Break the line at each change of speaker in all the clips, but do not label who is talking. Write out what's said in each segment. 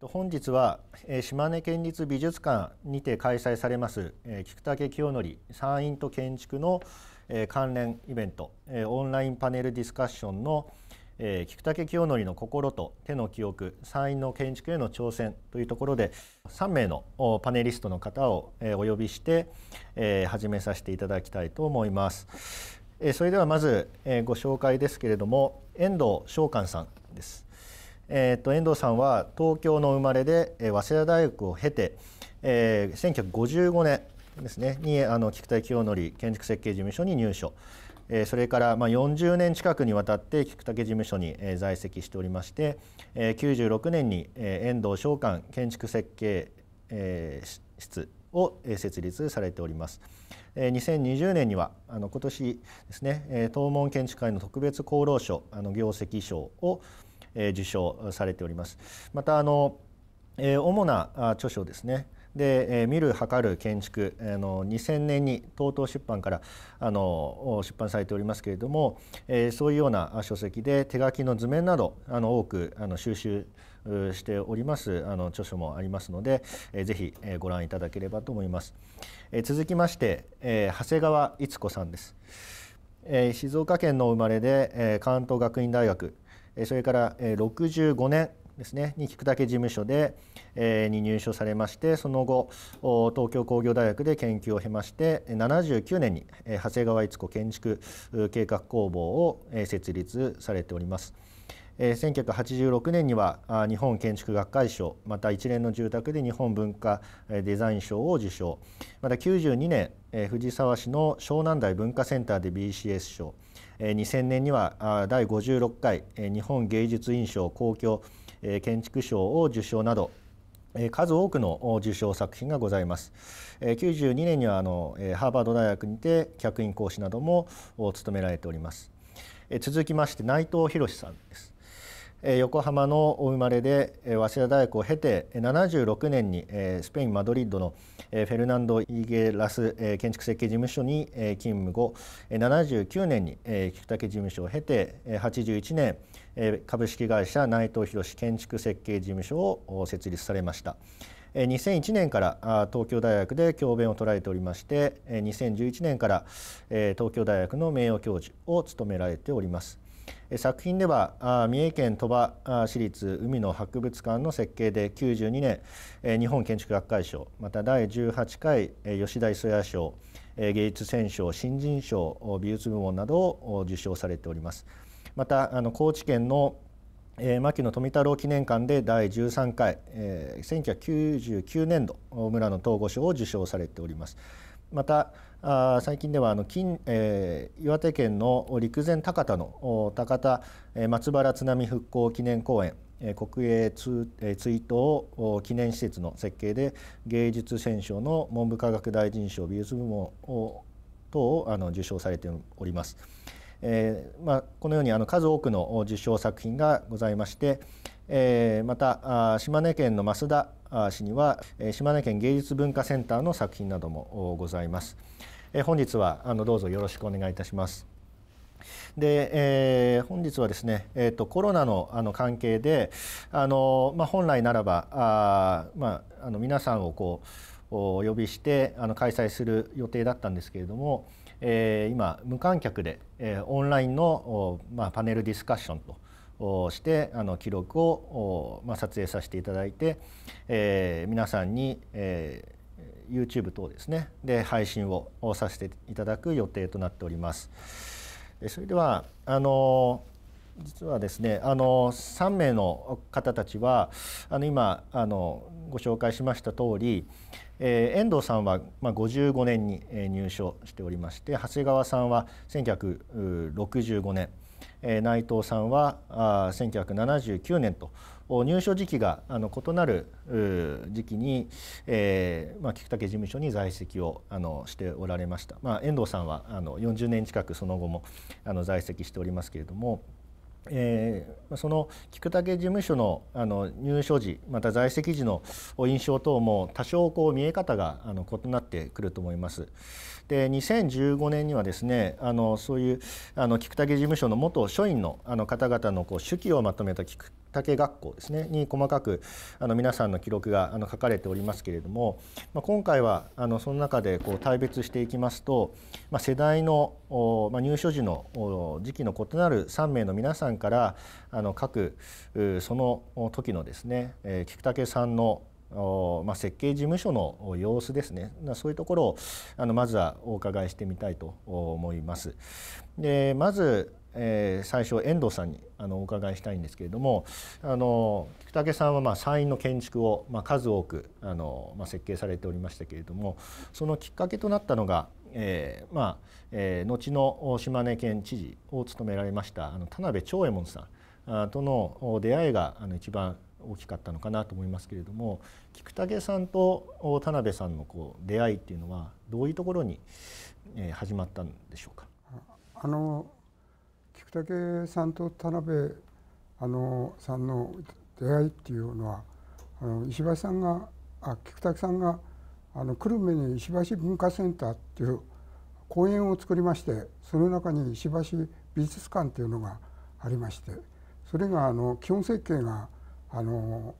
本日は島根県立美術館にて開催されます菊竹清則山院と建築の関連イベントオンラインパネルディスカッションの菊竹清則の心と手の記憶山院の建築への挑戦というところで3名のパネリストの方をお呼びして始めさせていただきたいと思います。それではまずご紹介ですけれども遠藤翔寛さんですえー、と遠藤さんは東京の生まれで、早稲田大学を経て、えー、1955年ですねにあの菊田清則建築設計事務所に入所、えー、それからまあ40年近くにわたって菊竹事務所に、えー、在籍しておりまして、えー、96年に、えー、遠藤商館建築設計、えー、室を設立されております。2020年にはあの今年ですね東門建築会の特別功労賞あの業績賞を受賞されております。またあの主な著書ですねで「見る測る建築」あの2000年に TOTO 出版からあの出版されておりますけれども、えそういうような書籍で手書きの図面などあの多くあの収集しておりますあの著書もありますので、えー、ぜひご覧いただければと思います。え続きまして、え長谷川逸子さんです。え静岡県の生まれで、え関東学院大学それから65年ですねに菊岳事務所で、えに入所されましてその後東京工業大学で研究を経まして79年に長谷川逸子建築計画工房を設立されております。1986年には日本建築学会賞また一連の住宅で日本文化デザイン賞を受賞また92年藤沢市の湘南台文化センターで BCS 賞2000年には第56回日本芸術院賞公共建築賞を受賞など数多くの受賞作品がございます92年にはあのハーバード大学にて客員講師なども務められております続きまして内藤博さんです横浜のお生まれで早稲田大学を経て76年にスペイン・マドリッドのフェルナンド・イーゲラス建築設計事務所に勤務後79年に菊竹事務所を経て81年株式会社内藤博建築設計事務所を設立されました。2001年から東京大学で教鞭を捉えておりまして2011年から東京大学の名誉教授を務められております。作品では三重県鳥羽市立海の博物館の設計で92年日本建築学会賞また第18回吉田磯谷賞芸術選奨新人賞美術部門などを受賞されておりますまたあの高知県の牧野富太郎記念館で第13回1999年度村野東合賞を受賞されておりますまたあ最近ではあの近、えー、岩手県の陸前高田の高田松原津波復興記念公園国営追悼記念施設の設計で芸術選奨の文部科学大臣賞美術部門を等をあの受賞されております。えーまあ、このようにあの数多くの受賞作品がございまして、えー、またあ島根県の増田市には島根県芸術文化センターの作品などもございます。え本日はあのどうぞよろしくお願いいたします。で、えー、本日はですね、えーと、コロナのあの関係であの、まあ、本来ならばあ、まあ、あの皆さんをこうお呼びしてあの開催する予定だったんですけれども、えー、今無観客で、えー、オンラインのお、まあ、パネルディスカッションと。おしてあの記録を、お、まあ、撮影させていただいて、えー、皆さんに、えー、YouTube 等ですねで配信をさせていただく予定となっております。それではあの実はですねあの3名の方たちはあの今あのご紹介しました通り、えー、遠藤さんは、まあ、55年に入所しておりまして長谷川さんは1965年、えー、内藤さんはあ1979年と。入所時期があの異なる時期に、えーまあ、菊竹事務所に在籍をあのしておられました、まあ、遠藤さんはあの40年近くその後もあの在籍しておりますけれども。えー、その菊竹事務所のあの入所時また在籍時の印象等も多少こう見え方があの異なってくると思います。で2015年にはですねあのそういうあの菊竹事務所の元書員のあの方々のこう手記をまとめた菊竹学校ですねに細かくあの皆さんの記録があの書かれておりますけれども、まあ、今回はあのその中でこう対別していきますと、まあ、世代の、まあ、入所時の時期の異なる3名の皆さんからあの各その時のですね菊竹さんのまあ、設計事務所の様子ですねそういうところをあのまずはお伺いしてみたいと思います。でまず、えー、最初遠藤さんにあのお伺いしたいんですけれどもあの菊武さんはまあ山陰の建築を、まあ、数多くあの、まあ、設計されておりましたけれどもそのきっかけとなったのが、えーまあえー、後の島根県知事を務められましたあの田辺長右衛門さんとの出会いがあの一番大きかったのかなと思いますけれども菊竹さんと田辺さんのこう出会いっていうのはどういうところに始まったんでしょうか
あの菊竹さんと田辺あのさんの出会いっていうのはあの石橋さんがあ菊竹さんがあの久留米に石橋文化センターっていう公園を作りましてその中に石橋美術館っていうのがありましてそれがあの基本設計があの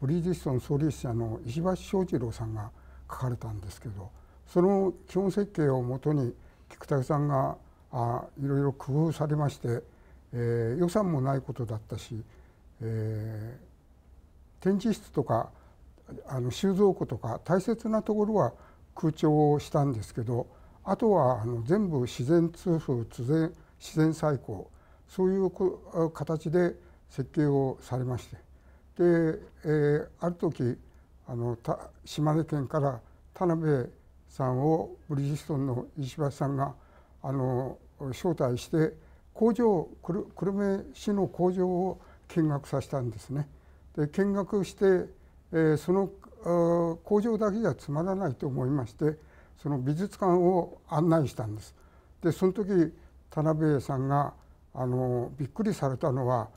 ブリヂストン創立者の石橋正二郎さんが書かれたんですけどその基本設計をもとに菊田さんがあいろいろ工夫されまして、えー、予算もないことだったし、えー、展示室とかあの収蔵庫とか大切なところは空調をしたんですけどあとはあの全部自然通風自然自然採光そういう形で設計をされましてで、えー、ある時あの島根県から田辺さんをブリヂストンの石橋さんがあの招待して工場久留米市の工場を見学させたんですね。で見学して、えー、その工場だけじゃつまらないと思いましてその美術館を案内したんです。でその時田辺さんがあのびっくりされたのは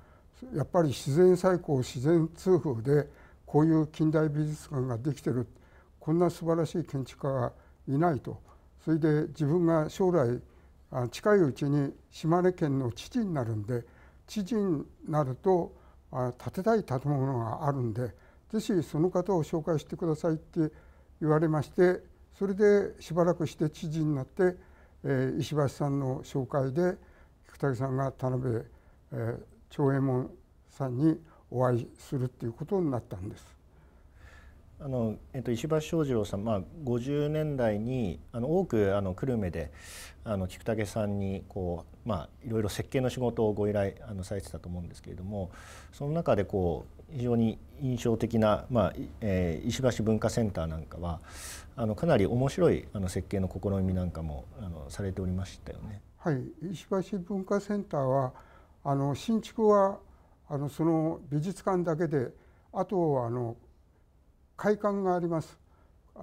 やっぱり自然再興自然通風でこういう近代美術館ができてるこんな素晴らしい建築家がいないとそれで自分が将来近いうちに島根県の知事になるんで知事になると建てたい建物があるんで是非その方を紹介してくださいって言われましてそれでしばらくして知事になって、え石橋さんの紹介で菊竹さんが田辺、長右衛門さんにお会いするっていうことになったんです。
あのえっと、石橋正二郎さん、まあ、50年代にあの多くあの久留米であの菊竹さんにこう、まあ、いろいろ設計の仕事をご依頼あのされてたと思うんですけれどもその中でこう非常に印象的な、まあえー、石橋文化センターなんかはあのかなり面白いあの設計の試みなんかもあのされておりましたよね。
はい、石橋文化センターはあの新築はあのその美術館だけであとはあの会館があります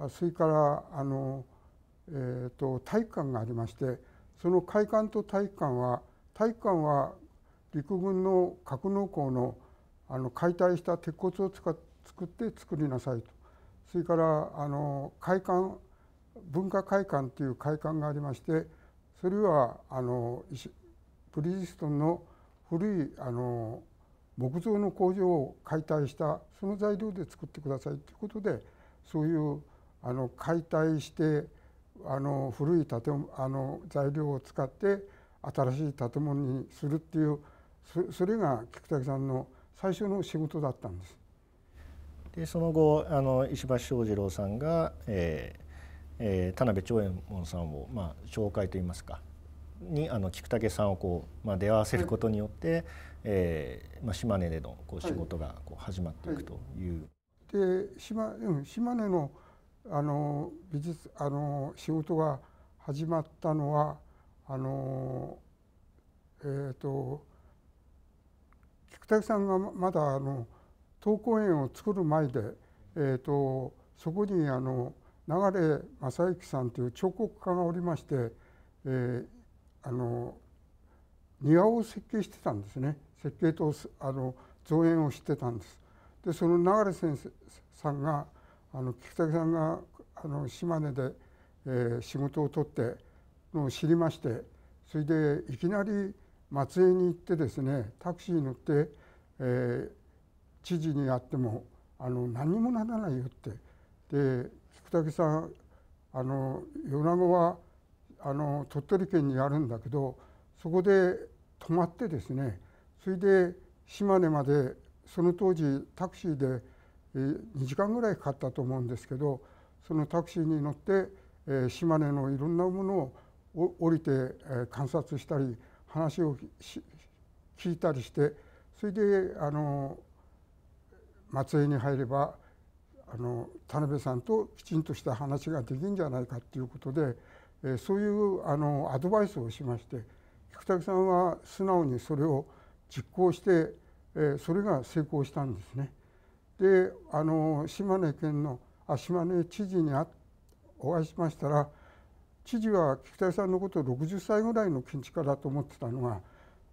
それからあの、えーと、体育館がありましてその会館と体育館は体育館は陸軍の格納庫のあの解体した鉄骨を使っ作って作りなさいとそれからあの会館文化会館という会館がありましてそれはあのブリヂストンの「古いあの木造の工場を解体したその材料で作ってくださいということでそういうあの解体してあの古い建物あの材料を使って新しい建物にするっていうそれが菊竹さんの最初の仕事だったんです。
でその後あの石橋正二郎さんが、えーえー、田辺長右衛門さんを、まあ、紹介といいますかにあの菊竹さんをこう、まあ、出会わせることによって、はい、えー、まあ、島根でのこう仕事がこう始まっていくという。
で島島根のあの美術あの仕事が始まったのはあのえっ、ー、と菊竹さんがまだあの東公園を作る前で、えーと、そこにあの流正幸さんという彫刻家がおりまして、えー、あの庭を設計してたんですね設計とあの造園をしてたんです。でその流れ先生さんがあの菊竹さんがあの島根で、えー、仕事を取ってのを知りましてそれでいきなり松江に行ってですねタクシーに乗って、えー、知事に会ってもあの何にもならないよってで菊竹さんあの米子はあの鳥取県にあるんだけどそこで泊まってですねそれで島根までその当時タクシーで2時間ぐらいかかったと思うんですけどそのタクシーに乗って島根のいろんなものを降りて観察したり話を聞いたりしてそれであの松江に入ればあの田辺さんときちんとした話ができるんじゃないかっていうことでえそういうあのアドバイスをしまして菊武さんは素直にそれを実行して、えそれが成功したんですね。であの島根県のあ島根知事にお会いしましたら知事は菊田さんのことを60歳ぐらいの建築家だと思ってたのが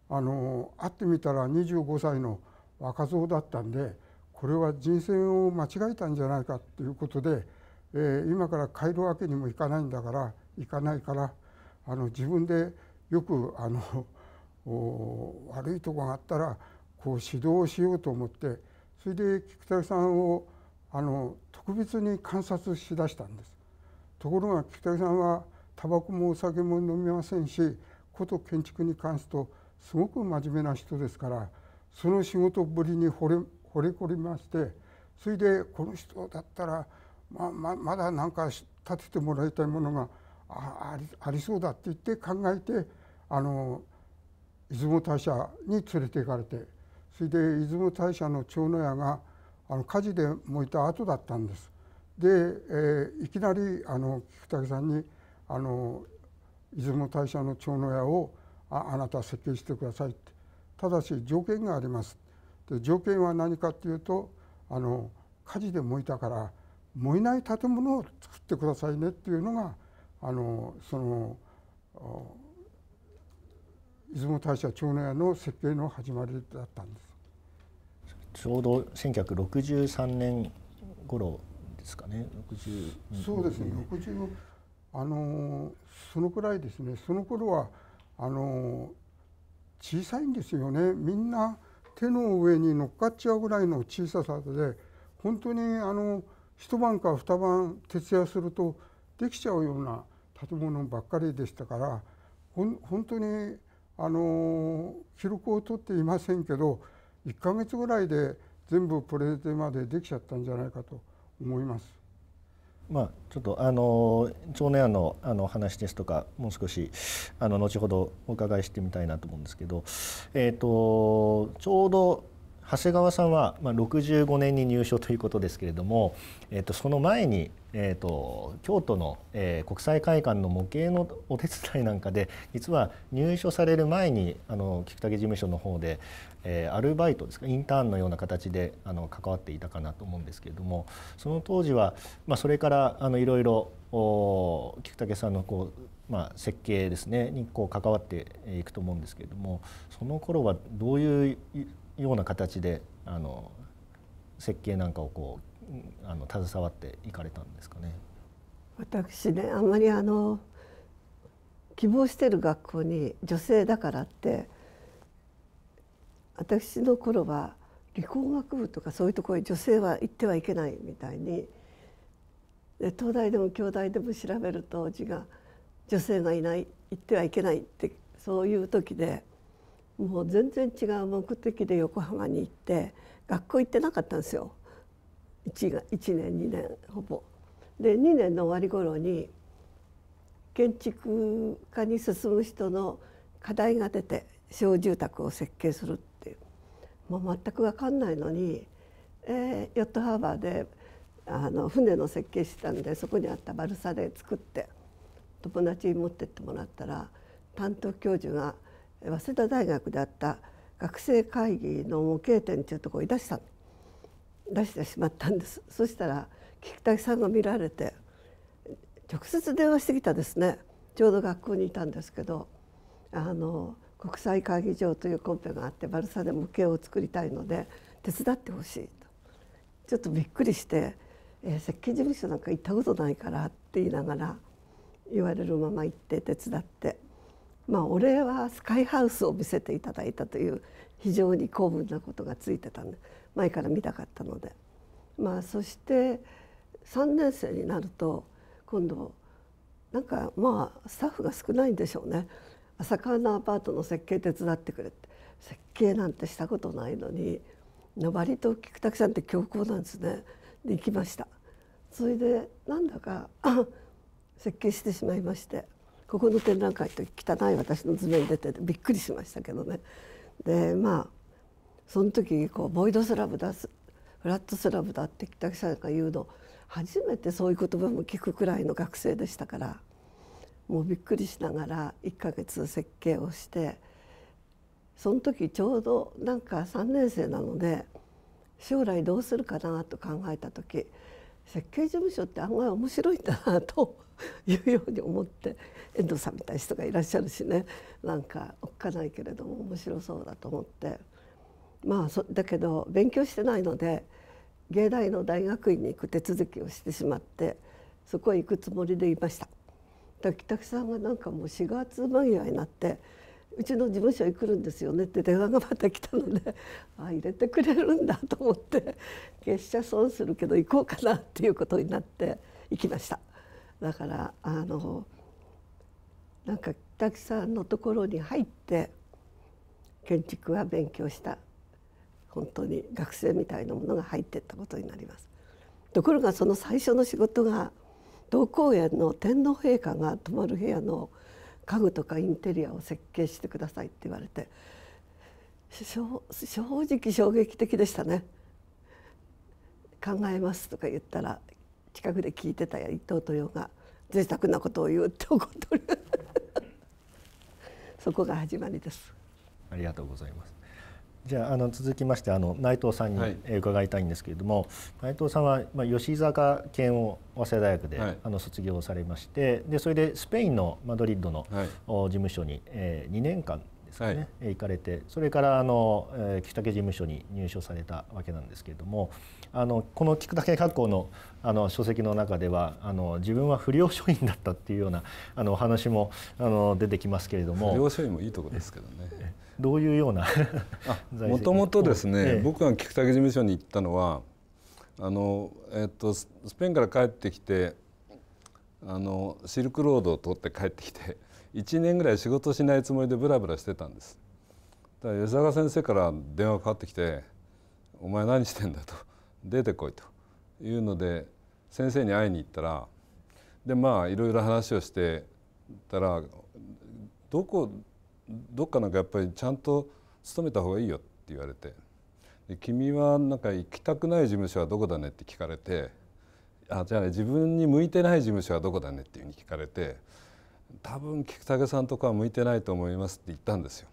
あの会ってみたら25歳の若造だったんでこれは人選を間違えたんじゃないかということで、えー、今から変えるわけにもいかないんだからいかないからあの自分でよくあの 悪いとこがあったらこう指導しようと思ってそれで菊谷さんをあの特別に観察しだしたんです。ところが菊谷さんはタバコもお酒も飲みませんしこと建築に関するとすごく真面目な人ですからその仕事ぶりに惚れ惚れ込みましてそれでこの人だったらまあ、ままだ何か建ててもらいたいものがあありそうだって言って考えてあの出雲大社に連れて行かれてそれで出雲大社の蝶野屋があの火事で燃えた後だったんです。で、えー、いきなりあの菊武さんにあの出雲大社の蝶野屋をああなた設計してくださいってただし条件がありますで条件は何かっていうとあの火事で燃えたから燃えない建物を作ってくださいねっていうのがあのその出雲大社長野屋の設計の始まりだったんで
すちょうど1963年頃ですかね60そうですね
60あのそのくらいですねその頃はあの小さいんですよねみんな手の上に乗っかっちゃうぐらいの小ささで本当にあの一晩か二晩徹夜するとできちゃうような建物ばっかりでしたから本当にあの記録を取っていませんけど1ヶ月ぐらいで全部プレゼンまでできちゃったんじゃないかと思います。
まあ、ちょっとあの少年案のあの話ですとかもう少しあの後ほどお伺いしてみたいなと思うんですけど、えーとちょうど長谷川さんは、まあ、65年に入所ということですけれども、えっとその前に、えっと京都の、えー、国際会館の模型のお手伝いなんかで実は入所される前にあの菊竹事務所の方で、えー、アルバイトですかインターンのような形であの関わっていたかなと思うんですけれどもその当時は、まあ、それからあのいろいろお菊竹さんのこう、まあ、設計ですねにこう関わっていくと思うんですけれどもその頃はどういうような形であの設計なんかをこうあの携わっていかれたんですかね。
私ねあんまりあの希望してる学校に女性だからって私の頃は理工学部とかそういうところへ女性は行ってはいけないみたいにで東大でも京大でも調べると字が女性がいない行ってはいけないってそういう時でもう全然違う目的で横浜に行って学校行ってなかったんですよ 1, 1年2年ほぼ。で2年の終わり頃に建築家に進む人の課題が出て小住宅を設計するっていうもう全く分かんないのに、えー、ヨットハーバーであの船の設計してたんでそこにあったバルサで作って友達に持ってってもらったら担当教授が早稲田大学であった学生会議の模型店っていうところに出した出してしまったんですそしたら菊竹さんが見られて直接電話してきたですねちょうど学校にいたんですけどあの国際会議場というコンペがあってバルサで模型を作りたいので手伝ってほしいとちょっとびっくりしてえー、設計事務所なんか行ったことないからって言いながら言われるまま行って手伝ってまあ、お礼はスカイハウスを見せていただいたという非常に幸運なことがついてたんで前から見たかったので、まあ、そして3年生になると今度なんかまあスタッフが少ないんでしょうね朝川のアパートの設計手伝ってくれって設計なんてしたことないのに割と菊竹さんって強硬なんですねで行きましたそれでなんだか 設計してしまいましてここの展覧会って汚い私の図面出ててびっくりしましたけどねでまあその時こうボイドスラブだフラットスラブだって北木さんが言うの初めてそういう言葉も聞くくらいの学生でしたからもうびっくりしながら1ヶ月設計をしてその時ちょうどなんか3年生なので将来どうするかなと考えた時設計事務所って案外面白いんだなと いうように思って遠藤さんみたいな人がいらっしゃるしねなんかおっかないけれども面白そうだと思ってまあそだけど勉強してないので芸大の大学院に行く手続きをしてしまってそこへ行くつもりでいました。だ北さんがなんかもう4月間際になってうちの事務所に来るんですよねって電話がまた来たので あ入れてくれるんだと思って月謝損するけど行こうかなっていうことになって行きました。だからあのなんか北木さんのところに入って建築は勉強した本当に学生みたいなものが入ってったことになります。ところがその最初の仕事が同公園の天皇陛下が泊まる部屋の家具とかインテリアを設計してくださいって言われて正直衝撃的でしたね。考えますとか言ったら近くで聞いてた伊藤豊が贅沢なことを言うって怒ってるそこが始まりです
ありがとうございますじゃああの続きましてあの内藤さんに伺いたいんですけれども、はい、内藤さんは、まあ、吉坂県を早稲田大学で、はい、あの卒業されましてでそれでスペインのマドリッドの、はい、事務所に、えー、2年間ですね、はい、行かれてそれからあの、え菊竹事務所に入所されたわけなんですけれどもあのこの菊竹学校のあの書籍の中ではあの自分は不良書院だったっていうようなあのお話もあの出てきますけれども不良書
院もいいとこですけどね。
どういうような
もともとですね、ええ、僕が菊竹事務所に行ったのはあの、えっと、スペインから帰ってきてあのシルクロードを通って帰ってきて1年ぐらい仕事しないつもりでブラブラしてたんですだから吉坂先生から電話かかってきて「お前何してんだ」と「出てこい」というので先生に会いに行ったらでまあいろいろ話をしてたらどこどっかなんかやっぱりちゃんと勤めた方がいいよって言われて「君はなんか行きたくない事務所はどこだね?」って聞かれて「あじゃあ、ね、自分に向いてない事務所はどこだね?」っていうふうに聞かれて多分菊竹さんとかは向いてないと思いますって言ったんですよ。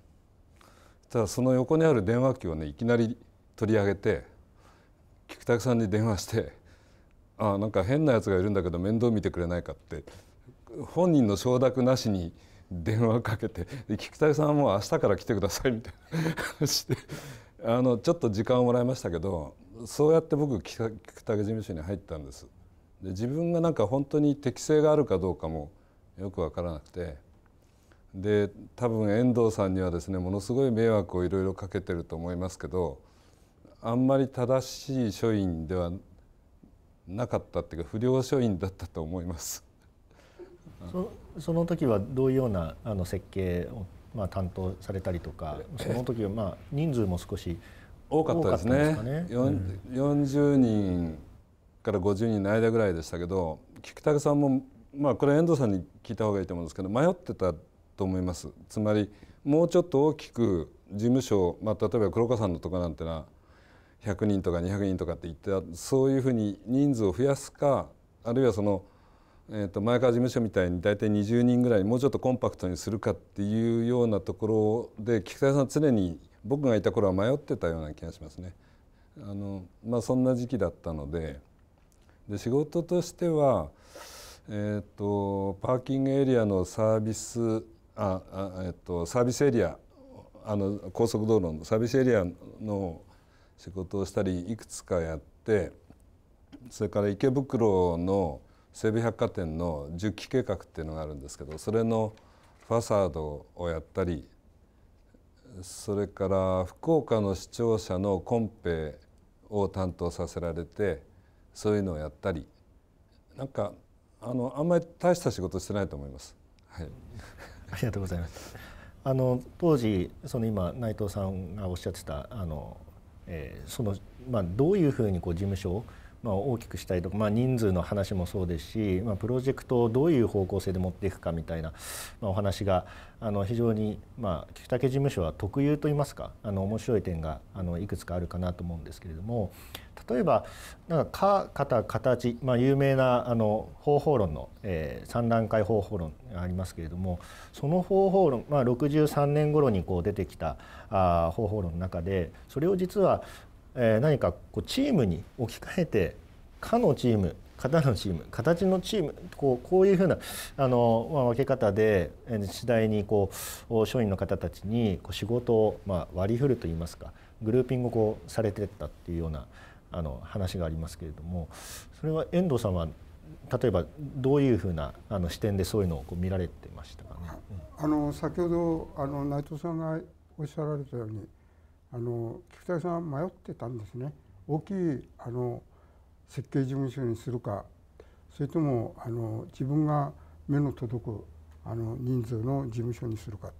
ただその横にある電話機をねいきなり取り上げて菊竹さんに電話して「あなんか変なやつがいるんだけど面倒見てくれないか」って本人の承諾なしに電話かけて「菊竹さんはもう明日から来てください」みたいな話であのちょっと時間をもらいましたけどそうやって僕菊竹事務所に入ったんです。で自分がなんか本当に適性があるかどうかもよく分からなくてで多分遠藤さんにはですねものすごい迷惑をいろいろかけてると思いますけどあんまり正しい書院ではなかったっていうか不良書院だったと思います
そ。その時はどういうようなあの設計をまあ担当されたりとか、その時はまあ人数も少し
多かったですね。すね
40人
から50人の間ぐらいでしたけど、菊竹さんもまあこれは遠藤さんに聞いた方がいいと思うんですけど迷ってたと思いますつまりもうちょっと大きく事務所、まあ、例えば黒川さんのとこなんてのは100人とか200人とかって言ってそういうふうに人数を増やすかあるいはその、えー、と前川事務所みたいに大体20人ぐらいもうちょっとコンパクトにするかっていうようなところで菊田さん常に僕がいた頃は迷ってたような気がしますね。あのまあ、そんな時期だったのでで仕事としてはえーと、パーキングエリアのサービスああ、えーと、とサービスエリアあの高速道路のサービスエリアの仕事をしたりいくつかやってそれから池袋の西武百貨店の10期計画っていうのがあるんですけどそれのファサードをやったりそれから福岡の視聴者のコンペを担当させられてそういうのをやったりなんかあのあんまり大した仕事してないと思います。
はい、ありがとうございます。あの当時その今内藤さんがおっしゃってたあの、えー、そのまあどういうふうにこう事務所をまあ、大きくしたいとか、まあ、人数の話もそうですし、まあ、プロジェクトをどういう方向性で持っていくかみたいな、まあ、お話があの非常に、まあ、菊竹事務所は特有といいますかあの面白い点があのいくつかあるかなと思うんですけれども例えばなんか「か」「型」「形」まあ、有名なあの方法論の、えー、三段階方法論がありますけれどもその方法論、まあ、63年頃にこう出てきたあ方法論の中でそれを実は、えー、何かこうチームに置き換えて「か」のチーム型のチーム形のチームこうこういうふうなあの、まあ、分け方で次第にこう署員の方たちにこう仕事を、まあ、割り振るといいますかグルーピングをこうされてったっていうようなあの話がありますけれどもそれは遠藤さんは例えばどういうふうなあの視点でそういうのをこう見られてましたかね。
あの先ほどあの内藤さんがおっしゃられたようにあの菊田さん迷ってたんですね。大きいあの設計事務所にするかそれともあの自分が目の届くあの人数の事務所にするか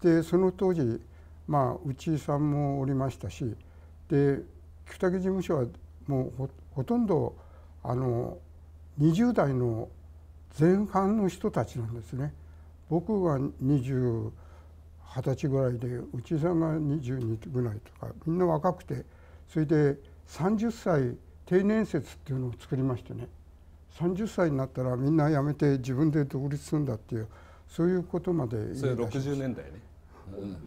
でその当時まあ内井さんもおりましたしで菊竹事務所はもうほとんどあの20代の前半の人たちなんですね。僕が20二十歳ぐらいで内さんが22ぐらいとかみんな若くてそれで30歳定年説っていうのを作りましてね30歳になったらみんな辞めて自分で独立するんだっていうそういうことまでそれ60
年代ね、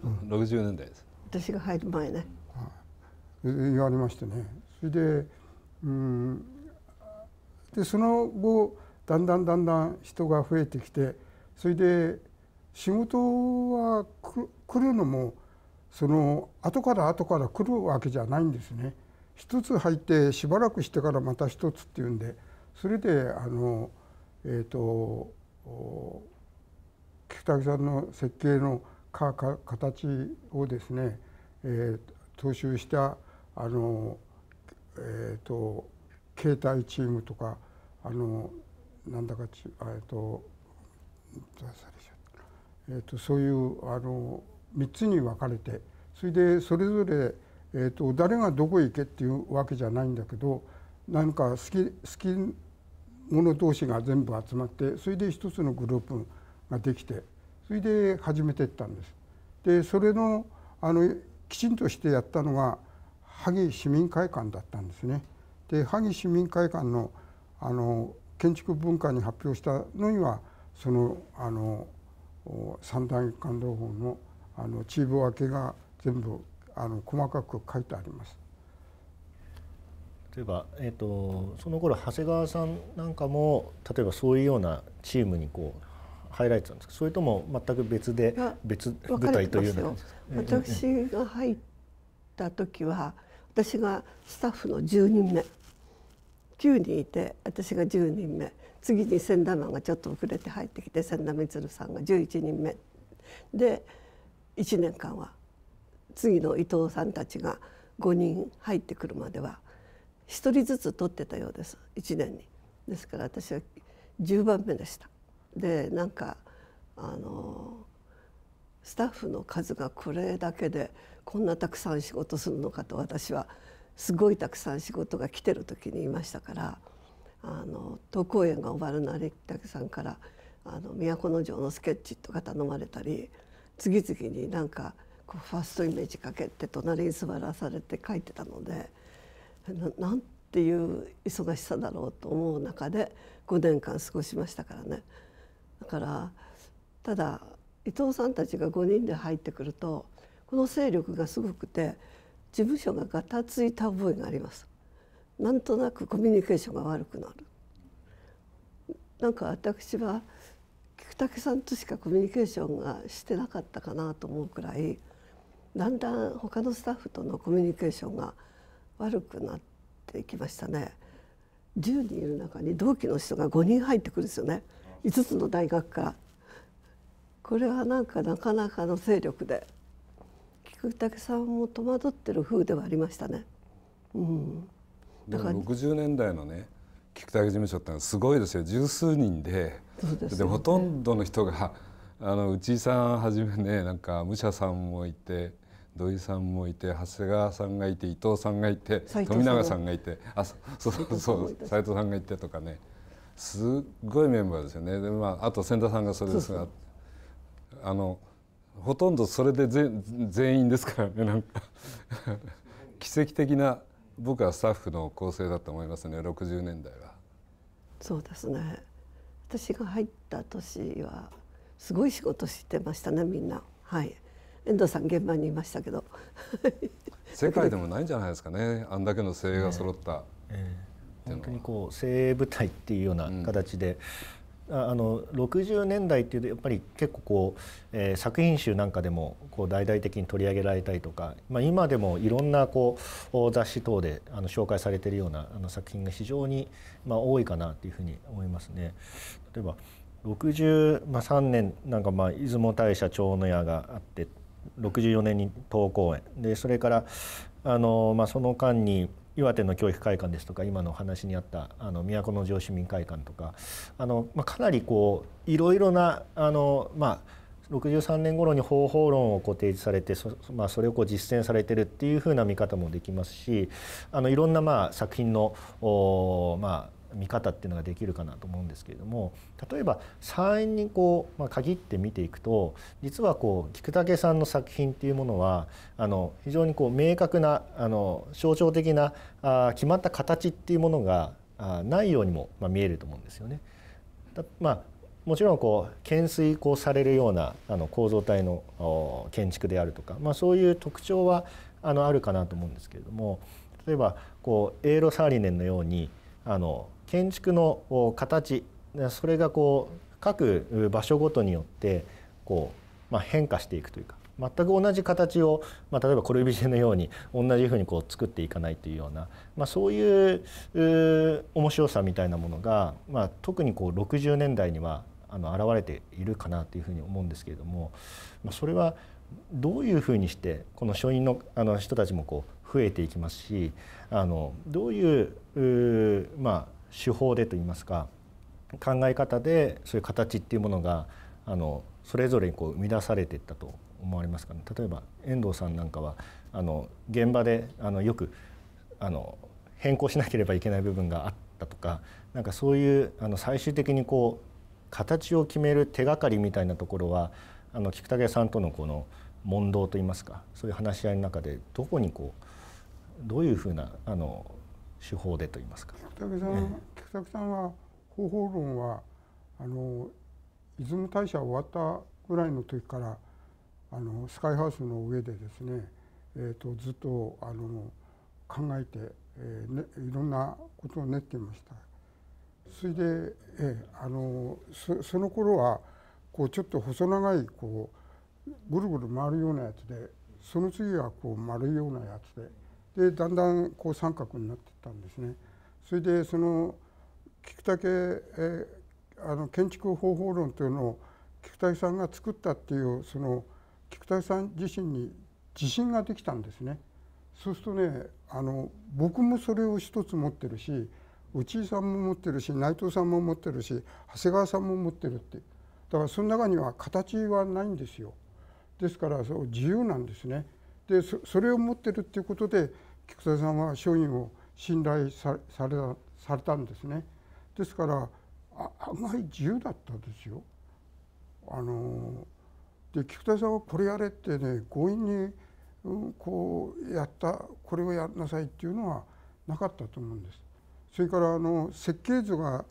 うん、うん、60年代です
私が入る前ね
言われましてねそれで,、うん、でその後だんだんだんだん人が増えてきてそれで仕事は来るのもその後から後から来るわけじゃないんですね。一つ入ってしばらくしてからまた一つっていうんでそれであのえっ、ー、と菊竹さんの設計のかか形をですね、えー、踏襲したあの、えーと、携帯チームとかあのなんだかちえっ、ー、とえーと、そういうあの3つに分かれてそれでそれぞれ、えーと、と誰がどこへ行けっていうわけじゃないんだけど何か好き好き者同士が全部集まってそれで一つのグループができてそれで始めていったんです。でそれのあのきちんとしてやったのが萩市民会館だったんですね。で萩市民会館のあの建築文化に発表したのにはそのあの三段感動法のあのチーム分けが全部あの細かく書いてあります。
例えば、えーと、その頃長谷川さんなんかも例えばそういうようなチームにこう入られてたんですかそれとも全く別で別舞台というのは、えー、
私が入った時は私がスタッフの10人目9人いて私が10人目次に千田マンがちょっと遅れて入ってきて千田満さんが11人目で1年間は次の伊藤さんたちが5人入ってくるまでは1人ずつ取ってたようです1年に。ですから私は10番目でした。でなんかあのスタッフの数がこれだけでこんなたくさん仕事するのかと私はすごいたくさん仕事が来てる時にいましたからあの東公園が終わるなりたけさんからあの都城のスケッチとか頼まれたり次々になんかこうファーストイメージかけて隣に座らされて書いてたのでななんていう忙しさだろうと思う中で5年間過ごしましたからね。だからただ伊藤さんたちが5人で入ってくるとこの勢力がすごくて事務所がガタついた覚えがあります。なんとなくコミュニケーションが悪くなる。なんか私は菊竹さんとしかコミュニケーションがしてなかったかなと思うくらいだんだん他のスタッフとのコミュニケーションが悪くなってきましたね。10人いる中に同期の人が5人入ってくるんですよね5つの大学から。これはなんかなかなかの勢力で菊竹さんも戸惑ってる風ではありましたね。うん、
だから六十年代のね菊田事務所ってすごいですよ十数人でで、ねで、ほとんどの人があの内井さんはじめねなんか武者さんもいて土井さんもいて長谷川さんがいて伊藤さんがいて富永さんがいてあそうそうそう斎藤さんがいてとかねすっごいメンバーですよねで、まあ、あと千田さんがそれですがあのほとんどそれで全員ですからねなんか 奇跡的な僕はスタッフの構成だと思いますね60年代は。
そうですね私が入った年はすごい仕事してましたねみんなはい遠藤さん現場にいましたけど
世界でもないんじゃないですかねあんだけの精鋭が揃った、え
ええ、本当にこう精鋭部隊っていうような形で、あの60年代っていうとやっぱり結構こう、えー、作品集なんかでもこう大々的に取り上げられたりとか、まあ、今でもいろんなこう雑誌等であの紹介されているようなあの作品が非常に、まあ、多いかなというふうに思いますね。例えば63年なんかまあ出雲大社長の矢があって64年に東公園でそれからあの、まあ、その間に岩手の教育会館ですとか今の話にあったあの都城市民会館とかあの、まあ、かなりこういろいろなあの、まあ、63年頃に方法論をこう提示されてそ,、まあ、それをこう実践されてるっていうふうな見方もできますしあのいろんなまあ作品のお、まあ、見方っていうのができるかなと思うんですけれども例えば山陰にこう、まあ、限って見ていくと実はこう菊武さんの作品っていうものはあの非常にこう明確なあの象徴的なあ決まった形っていうものがあないようにも、まあ、見えると思うんですよね。だまあもちろんこう懸垂こうされるようなあの構造体の建築であるとか、まあ、そういう特徴はあのあるかなと思うんですけれども例えばこうエーロ・サーリネンのようにあの建築の形それがこう各場所ごとによってこう、まあ、変化していくというか全く同じ形を、まあ、例えばコルビジェのように同じふうにこう作っていかないというような、まあ、そういう面白さみたいなものが、まあ、特にこう60年代にはあの現れているかなというふうに思うんですけれども、まあ、それはどういうふうにしてこの書院のあの人たちもこう増えていきますしあのどういうまあ手法でといいますか考え方でそういう形っていうものがあのそれぞれにこう生み出されていったと思われますかね例えば遠藤さんなんかはあの現場であのよくあの変更しなければいけない部分があったとかなんかそういうあの最終的にこう形を決める手がかりみたいなところはあの菊竹さんとのこの問答といいますかそういう話し合いの中でどこにこうどういうふうなあの手法でと言いますか。
菊竹さん、菊竹さんは方法論はあの出雲大社終わったぐらいの時からあのスカイハウスの上でですね、えーと、とずっとあの考えて、えーね、いろんなことを練っていました。それで、えー、あのそその頃はこうちょっと細長いこうぐるぐる回るようなやつでその次はこう丸いようなやつででだんだんこう三角になってったんですね。それでその菊竹、えあの建築方法論というのを菊竹さんが作ったっていうその菊竹さん自身に自信ができたんですね。そうするとねあの僕もそれを一つ持ってるし内井さんも持ってるし内藤さんも持ってるし長谷川さんも持ってるってだからその中には形はないんですよ。ですからそう自由なんですね。でそれを持ってるっていうことで菊田さんは商品を信頼されたされたんですね。ですから案外自由だったんですよ。あので菊田さんはこれやれってね強引に、うん、こうやったこれをやんなさいっていうのはなかったと思うんです。それからあの設計図が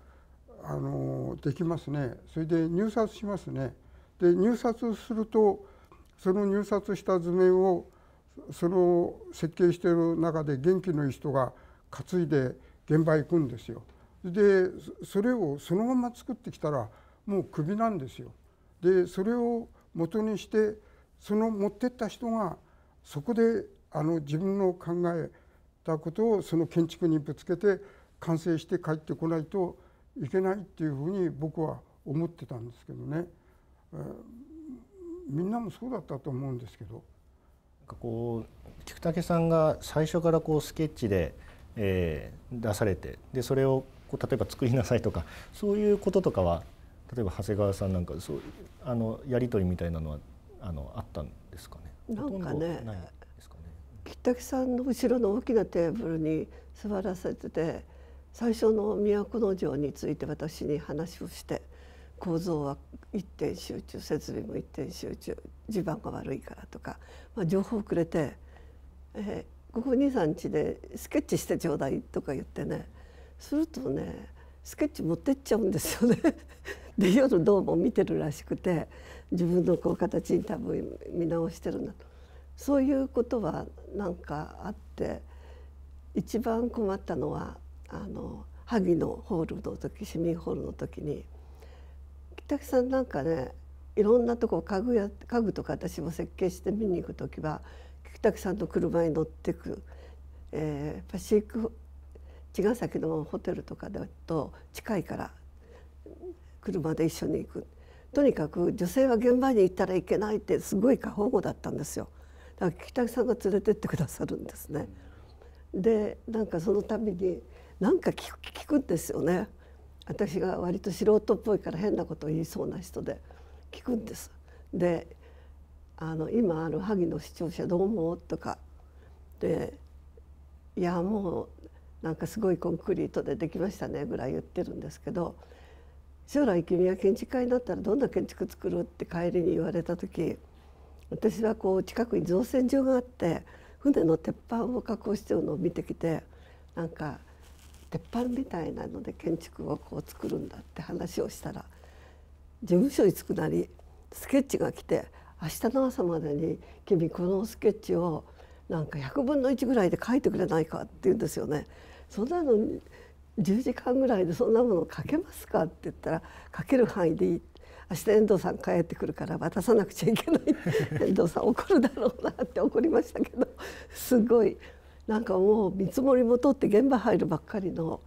あのできますねそれで入札しますね。で入札するとその入札した図面をその設計している中で元気のいい人が「担いで現場行くんですよ。でそれをそのまま作ってきたらもうクビなんですよ。でそれを元にしてその持ってった人がそこであの自分の考えたことをその建築にぶつけて完成して帰ってこないといけないっていうふうに僕は思ってたんですけどね、えー、みんなもそうだったと思うんですけど。
なんかこう菊武さんが最初からこうスケッチでえー、出されてでそれをこう例えば作りなさいとかそういうこととかは例えば長谷川さんなんかそうあのやり取りみたいなのはあのあったんですかね。なんかね、ね、
北木さんの後ろの大きなテーブルに座らせてて最初の都城について私に話をして構造は一点集中設備も一点集中地盤が悪いからとか、まあ、情報をくれて、えー、ここ兄さんでスケッチしてちょうだいとか言ってねするとねスケッチ持ってっちゃうんですよね で夜どうも見てるらしくて自分のこう形に多分見直してるんだとそういうことはなんかあって一番困ったのはあの萩のホールの時市民ホールの時に北木さんなんかねいろんなとこ家具や家具とか私も設計して見に行く時は菊竹さんの車に乗ってく、えー、パシフィック茅ヶ崎のホテルとかだと近いから車で一緒に行くとにかく女性は現場に行ったらいけないってすごい過保護だったんですよだから菊竹さんが連れてってくださるんですね。でなんかその度になんか聞く聞くんですよね私が割と素人っぽいから変なことを言いそうな人で聞くんです。であの今ある萩の視聴者どう思うとかで「いやもうなんかすごいコンクリートでできましたね」ぐらい言ってるんですけど将来君は建築家になったらどんな建築作るって帰りに言われた時私はこう近くに造船所があって船の鉄板を加工してるのを見てきてなんか鉄板みたいなので建築をこう作るんだって話をしたら事務所に着くなりスケッチが来て明日の朝までに君このスケッチをなんか100分の1ぐらいで書いてくれないかって言うんですよね。そんなの10時間ぐらいでそんなもの書けますかって言ったら書ける範囲でいい明日遠藤さん帰ってくるから渡さなくちゃいけない 遠藤さん怒るだろうなって怒りましたけどすごいなんかもう見積もりも取って現場入るばっかりの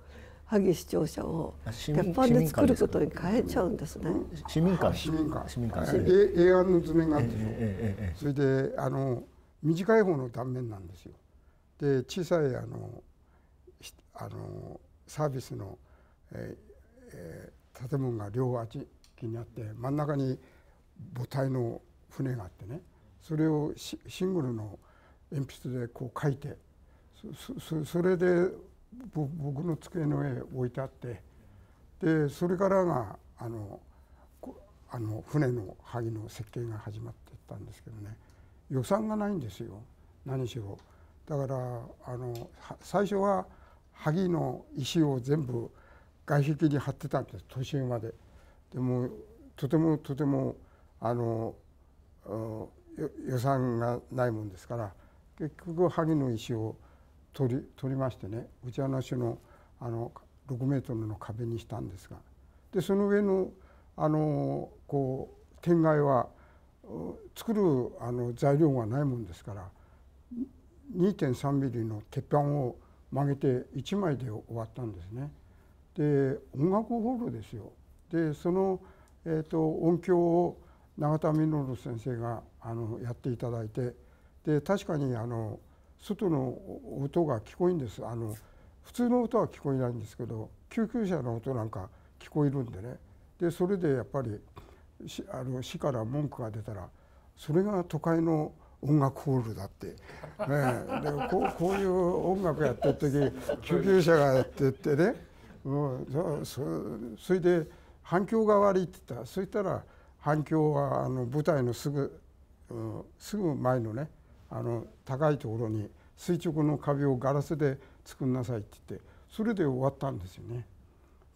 萩市庁舎を鉄板で作ることに変えちゃうんですね。
市民館市民館市民館
映案の図面があるでしょ、えええ、それであの短い方の断面なんですよ。で小さいあのあのサービスの、ええー、建物が両脇にあって真ん中に母体の船があってねそれをシングルの鉛筆でこう書いてそそそれで僕の机の上置いてあってでそれからがあのあの船の萩の設計が始まっていったんですけどね予算がないんですよ何しろ。だからあの最初は萩の石を全部外壁に張ってたんです都心まで。でもとてもとてもあの予算がないもんですから結局萩の石を取り取りましてね打ち話のあの6メートルの壁にしたんですがでその上のあのこう天蓋は作るあの材料がないもんですから2.3ミリの鉄板を曲げて1枚で終わったんですね。で音楽ホールですよ。でその、えーと音響を永田稔先生があのやっていただいてで確かにあの外の音が聞こえんですあの普通の音は聞こえないんですけど救急車の音なんか聞こえるんでねでそれでやっぱりあの市から文句が出たらそれが都会の音楽ホールだって、ね、でこうこういう音楽やってる時救急車がやってってね、うん、そそれで反響が悪いって言ったらそしたら反響はあの舞台のすぐ、うん、すぐ前のねあの高いところに垂直の壁をガラスで作んなさいって言ってそれで終わったんですよね。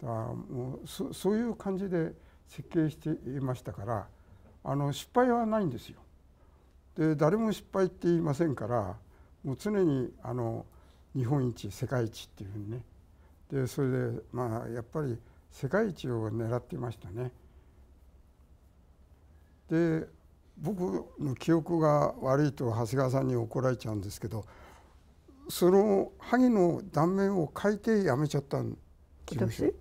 だもうそそういう感じで設計していましたからあの失敗はないんですよ。で誰も失敗って言いませんからもう常にあの日本一世界一っていうふうにねでそれでまあやっぱり世界一を狙っていましたね。で僕の記憶が悪いと長谷川さんに怒られちゃうんですけどその萩の断面を書いてやめちゃったん私、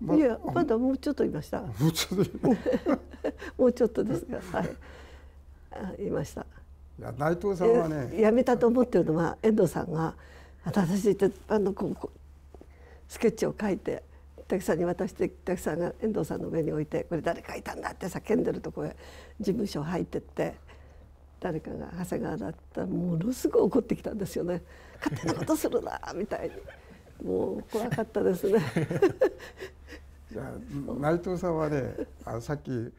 ま、いやまだもうちょっといましたもうちょっともうちょっとですがはいあいました
いや内藤さんはねや
めたと思ってるのは遠藤さんが私ってあのこうスケッチを書いてたくさんに渡してたくさんが遠藤さんの上に置いて「これ誰かいたんだ」って叫んでるとこへ事務所入ってって誰かが長谷川だったらものすごい怒ってきたんですよね「勝手なことするな」みたいにもう怖かったですね。
い や内藤さんはねあさっき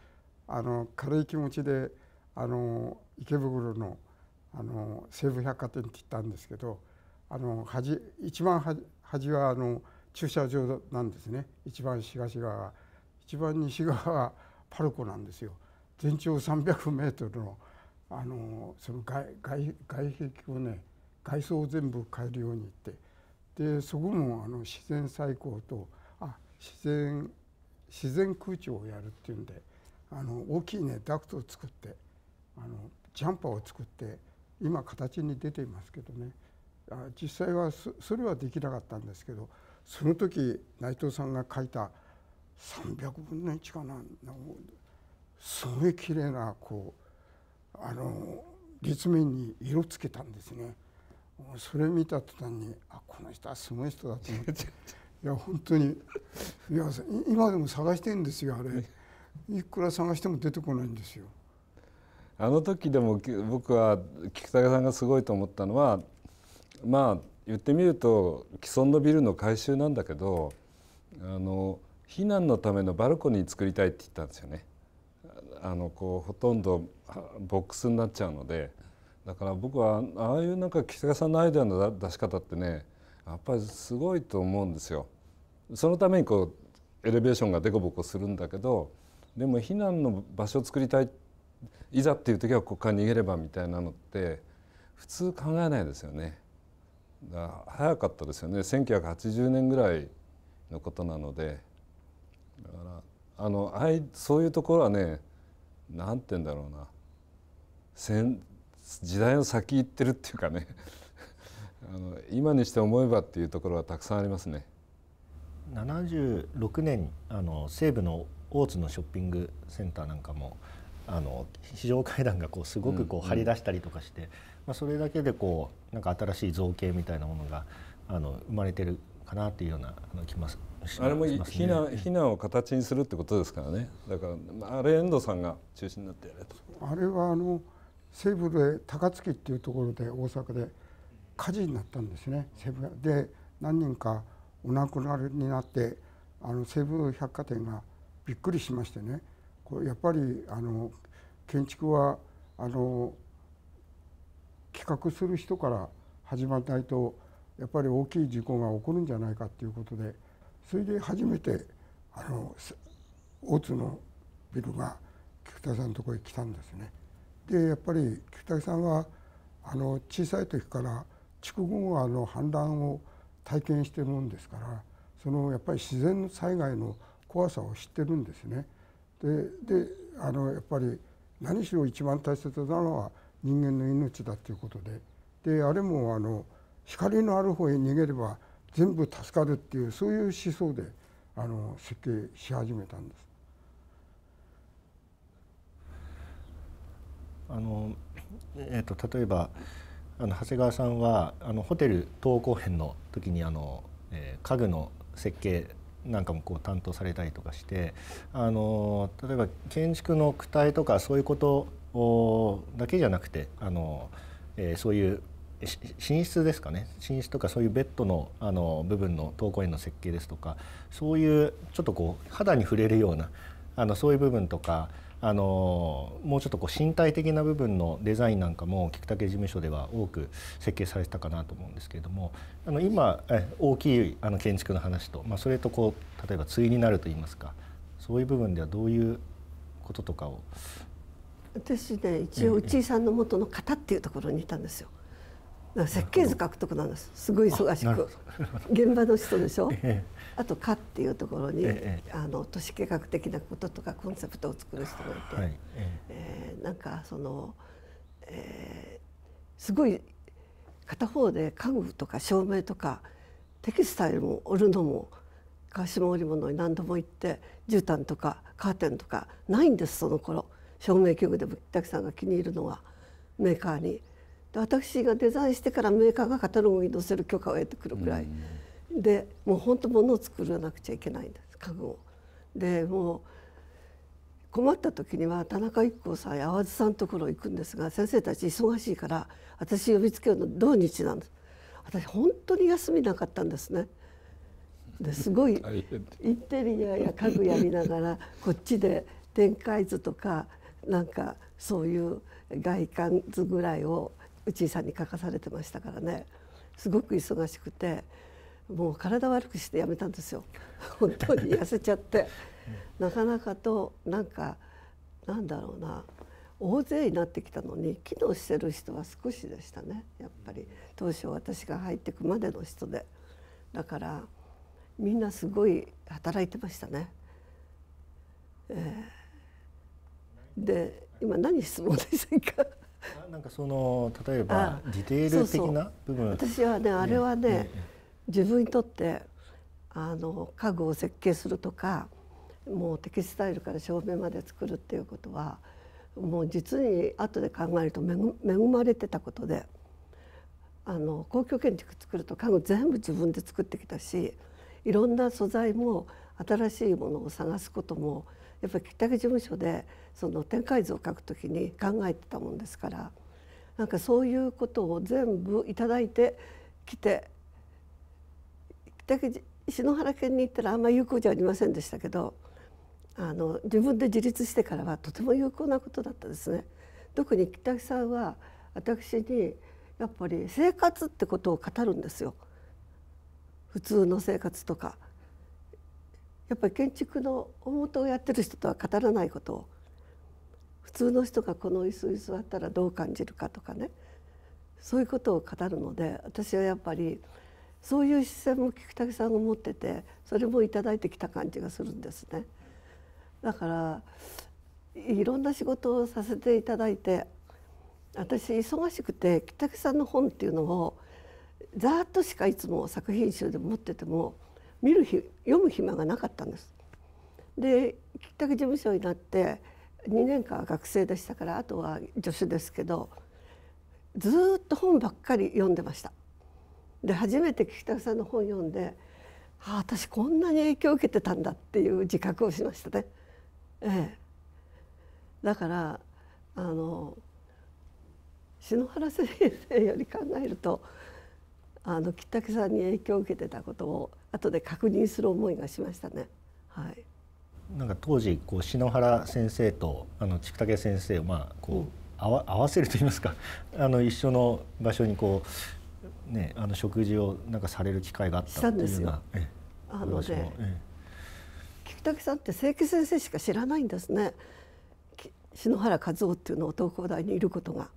あの軽い気持ちであの池袋のあの西武百貨店って言ったんですけどあの端一番端はあの駐車場なんですね一番東側一番西側はパルコなんですよ全長300メートルのあのその外外外壁をね外装を全部変えるようにってでそこもあの自然再興とあ自然自然空調をやるっていうんであの大きいねダクトを作ってあのジャンパーを作って今形に出ていますけどね実際はそれはできなかったんですけどその時内藤さんが書いた300分の1かなすごい綺麗なこうあの立面に色つけたんですね。それ見た途端にあこの人はすごい人だと思って いや本当にいや今でも探してんですよあれいくら探しても出てこないんですよ。
あの時でも僕は菊田さんがすごいと思ったのはまあ言ってみると既存のビルの改修なんだけどあの避難のためのバルコニー作りたいって言ったんですよね。あのこうほとんどボックスになっちゃうのでだから僕はああいうなんか北川さんのアイデアの出し方ってねやっぱりすごいと思うんですよ。そのためにこうエレベーションがデコボコするんだけどでも避難の場所を作りたいいざっていう時はここから逃げればみたいなのって普通考えないですよね。早かったですよね1980年ぐらいのことなのでだからあのあいそういうところはね何て言うんだろうな戦時代の先行ってるっていうかね あの今にして思えばっていうところはたくさんありますね。
76年あの西部の大津のショッピングセンターなんかもあの非常階段がこうすごくこう張り出したりとかして、うんまあ、それだけでこうなんか新しい造形みたいなものがあの生まれてるかなっていうような気ます。あれも避難、避
難を形にするってことですからね。だからあれ遠藤さんが中心になって
やれと。あれはあの西部で高槻っていうところで大阪で火事になったんですね。西部で何人かお亡くなりになってあの西武百貨店がびっくりしましてねこれやっぱりあの建築はあの企画する人から始まらないとやっぱり大きい事故が起こるんじゃないかっていうことでそれで初めてあの大津のビルが菊田さんのとこへ来たんですね。でやっぱり菊田さんはあの小さい時から筑後川の氾濫を体験してるもんですからそのやっぱり自然災害の怖さを知ってるんですね。であのやっぱり何しろ一番大切なのは人間の命だということでであれもあの光のある方へ逃げれば全部助かるっていうそういう思想であの設計し始めたんです。
あのえーと、例えばあの長
谷川さんは
あのホテル東公編の時にあの、えー、家具の設計なんかもこう担当されたりとかしてあの例えば建築の躯体とかそういうことだけじゃなくてあの、えー、そういう寝室ですかね寝室とかそういうベッドのあの部分の投稿園の設計ですとかそういうちょっとこう肌に触れるようなあのそういう部分とかあのもうちょっとこう身体的な部分のデザインなんかも菊竹事務所では多く設計されてたかなと思うんですけれどもあの今大きいあの建築の話と、まあ、それとこう例えば対になるといいますかそういう部分ではどういうこととかを
私ね一応内井さんの元の型っていうところにいたんですよ。設計図書くとこなんですすごい忙しく現場の人でしょ、ええ、あと「か」っていうところに、え、あの都市計画的なこととかコンセプトを作る人がいて、はい、えー、なんかその、えー、すごい片方で家具とか照明とかテキスタイルも織るのも川島織物に何度も行って絨毯とかカーテンとかないんですその頃。照明器具でもたくさんが気に入るのはメーカーにで私がデザインしてからメーカーがカタログに載せる許可を得てくるくらい、うん、でもう本当物を作らなくちゃいけないんです家具を。でもう困った時には田中一行さんや淡路さんのところ行くんですが先生たち忙しいから私呼びつけるの同日なんです私本当に休みなかったんですねですごい インテリアや家具やりながらこっちで展開図とかなんかそういう外観図ぐらいをうちいさんに書かされてましたからねすごく忙しくてもう体悪くしてやめたんですよ 本当に痩せちゃってなかなかとなんかなんだろうな大勢になってきたのに機能してる人は少しでしたねやっぱり当初私が入ってくまでの人でだからみんなすごい働いてましたね。えーで今何質問ですか
なんかその例えばディテール的な部分私
はねあれはね、ね、自分にとってあの家具を設計するとかもうテキスタイルから照明まで作るっていうことはもう実に後で考えると恵まれてたことであの公共建築作ると家具全部自分で作ってきたしいろんな素材も新しいものを探すこともやっぱり北木事務所でその展開図を書くときに考えてたもんですからなんかそういうことを全部頂いてきて北木篠原県に行ったらあんま有効じゃありませんでしたけどあの自分で自立してからはとても有効なことだったですね。特に北木さんは私にやっぱり生活ってことを語るんですよ普通の生活とかやっぱり建築の大元をやってる人とは語らないことを普通の人がこの椅子に座ったらどう感じるかとかねそういうことを語るので私はやっぱりそういう視線も菊竹さんが持っててそれも頂いてきた感じがするんですね。だからいろんな仕事をさせていただいて私忙しくて菊竹さんの本っていうのをざーっとしかいつも作品集で持ってても。見る日読む暇がなかったんです。できっかけ事務所になって2年間は学生でしたからあとは助手ですけどずっと本ばっかり読んでました。で初めて菊田さんの本読んで、あ、私こんなに影響を受けてたんだっていう自覚をしましたね。ええ、だからあの篠原先生より考えるとあの菊竹さんに影響を受けてたことを後で確認する思いがしましたね。はい、
なんか当時こう篠原先生とあの竹武先生をまあこう、うん、合わ合わせると言いますか あの一緒の場所にこうねあの食事をなんかされる機会があったっていうような。
あのね、菊竹さんって清家先生しか知らないんですね篠原和夫っていうのを東工大にいることが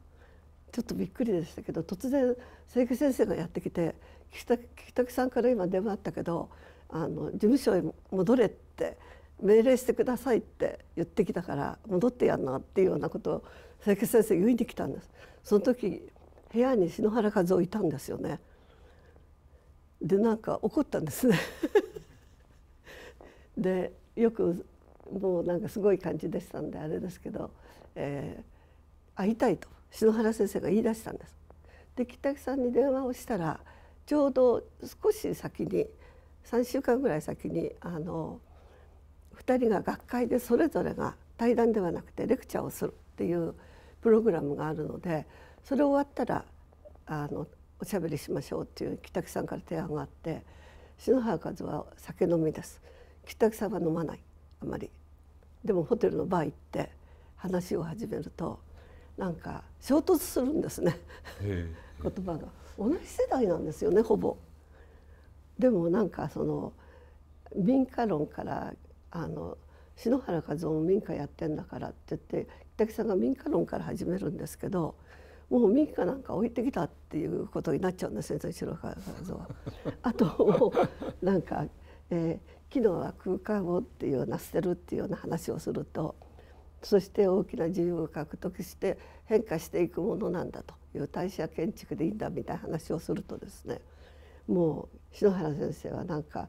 ちょっとびっくりでしたけど突然清家先生がやってきて菊武さんから今電話あったけどあの事務所へ戻れって命令してくださいって言ってきたから戻ってやんなっていうようなことを清家先生言いに来たんですその時部屋に篠原和夫いたんですよねでなんか怒ったんですね でよくもうなんかすごい感じでしたんであれですけど、えー、会いたいと篠原先生が言い出したんですで北木さんに電話をしたらちょうど少し先に3週間ぐらい先にあの2人が学会でそれぞれが対談ではなくてレクチャーをするっていうプログラムがあるのでそれ終わったらあのおしゃべりしましょうっていう北木さんから提案があって篠原和は酒飲みです北木さんは飲まないあまりでもホテルのバー行って話を始めるとなんか衝突するんですね
言
葉が。同じ世代なんですよねほぼ。でもなんかその民家論からあの篠原和夫も民家やってんだからって言って木さんが民家論から始めるんですけどもう民家なんか置いてきたっていうことになっちゃうんです生篠原和夫は。あともうなんか、えー、昨日は空間をっていうような捨てるっていうような話をすると。そして大きな自由を獲得して変化していくものなんだという大社建築でいいんだみたいな話をするとですねもう篠原先生はなんか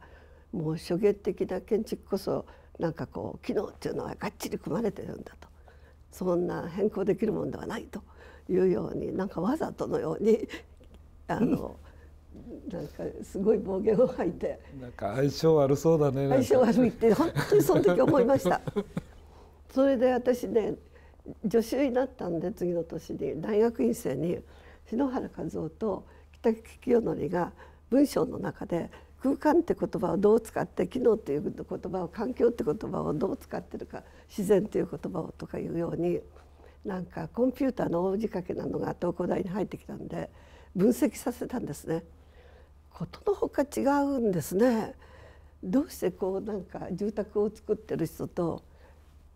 もう諸言的な建築こそなんかこう機能っていうのはがっちり組まれてるんだとそんな変更できるもんではないというようになんかわざとのように あの。なんかすごい暴言を吐いて。
なんか相性悪そうだね。相性悪
いって本当にその時思いました。それで私ね助手になったんで次の年に大学院生に篠原和夫と北木清則が文章の中で空間って言葉をどう使って機能っていう言葉を環境って言葉をどう使ってるか自然っていう言葉をとかいうようになんかコンピューターの大仕掛けなのが東工大に入ってきたんで分析させたんですね。ことのほか違うんですね。どうしてこうなんか住宅を作ってる人と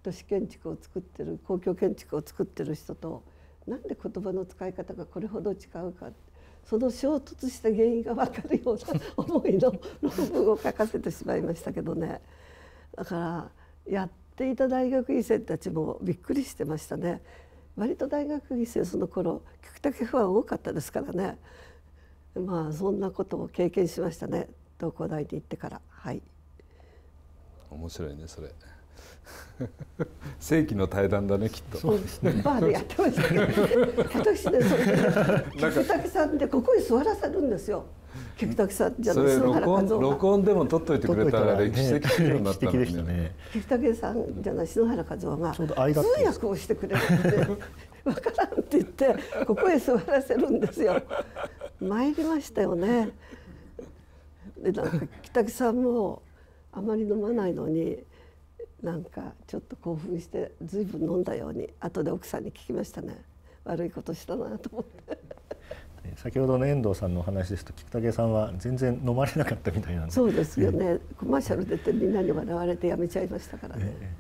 都市建築を作ってる公共建築を作ってる人となんで言葉の使い方がこれほど違うかその衝突した原因が分かるような思いの論文を書かせてしまいましたけどねだからやっていた大学院生たちもびっくりしてましたね割と大学院生その頃聞くだけ不安多かったですからねまあそんなことを経験しましたね東工大に行ってからはい
面白いねそれ。世紀の対談だねきっと。そうですね。バーでやってました
けど、私ねそれで、菊竹さんでここに座らせるんですよ。菊竹さんじゃない篠原和夫録
音でも撮っといてくれたら歴史的に
なったのに、ねね、
菊竹さんじゃない篠原和夫が通訳をしてくれるんで分からんって言ってここへ座らせるんですよ参りましたよねでなんか菊竹さんもあまり飲まないのになんかちょっと興奮して随分飲んだように後で奥さんに聞きましたね悪いことしたなと思って
先ほどの遠藤さんのお話ですと菊竹さんは全然飲まれなかったみたいなんそうですよね、え
ー、コマーシャル出てみんなに笑われてやめちゃいましたからね、え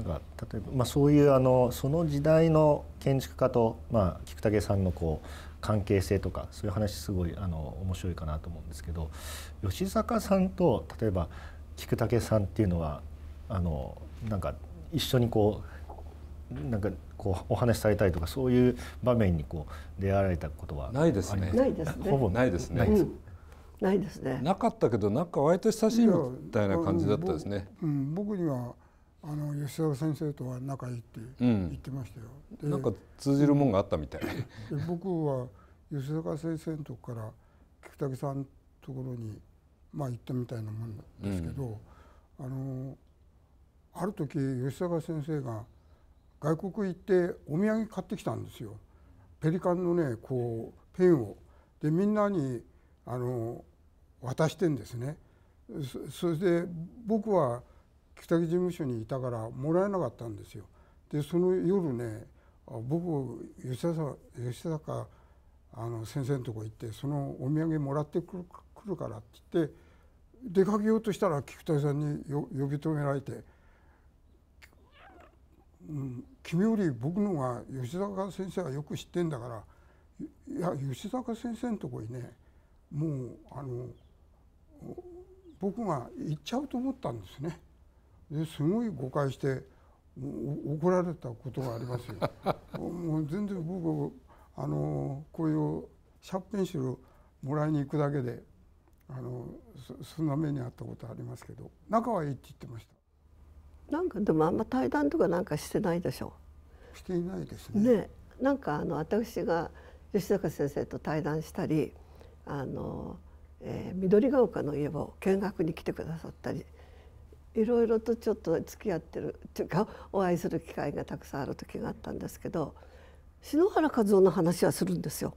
ー、なんか例えば、まあ、そういうあのその時代の建築家と、まあ、菊竹さんのこう関係性とかそういう話すごいあの面白いかなと思うんですけど吉坂さんと例えば菊竹さんっていうのはあのなんか一緒にこうなんかこうお話しされたりとかそういう場面にこう出会われたことはな
いで
すね。ないですね。ほぼないですね。
ないです
ね。なかったけどなんか割と親し
いみたいな感じだったですね。
うん、僕にはあの吉沢先生とは仲いいっ
て
言ってましたよ。
うん、なんか通じるもんがあったみたい。
僕は吉沢先生のとこから菊竹さんのところにまあ、言ったみたいなもんですけど、うん、あのある時吉坂先生が外国行ってお土産買ってきたんですよ。ペリカンのねこうペンをでみんなにあの渡してんですねそれで僕は北木事務所にいたからもらえなかったんですよでその夜ね僕吉坂吉坂あの先生のとこ行ってそのお土産もらってくるからって言って出かけようとしたら菊田さんに呼び止められて「うん、君より僕のが吉坂先生はよく知ってんだからいや吉坂先生のとこにねもうあの僕が行っちゃうと思ったんですね。ですごい誤解して怒られたことがありますよ。もう全然僕あのこういうシャープペンシルもらいに行くだけであのそんな目にあったことありますけど
仲はいいって言ってましたなんかでもあんま対談とかなんかしてないでしょしていないですねねなんかあの私が吉坂先生と対談したりあの、えー、緑ヶ丘の家を見学に来てくださったりいろいろとちょっと付き合ってるというかお会いする機会がたくさんある時があったんですけど篠原和夫の話はするんですよ。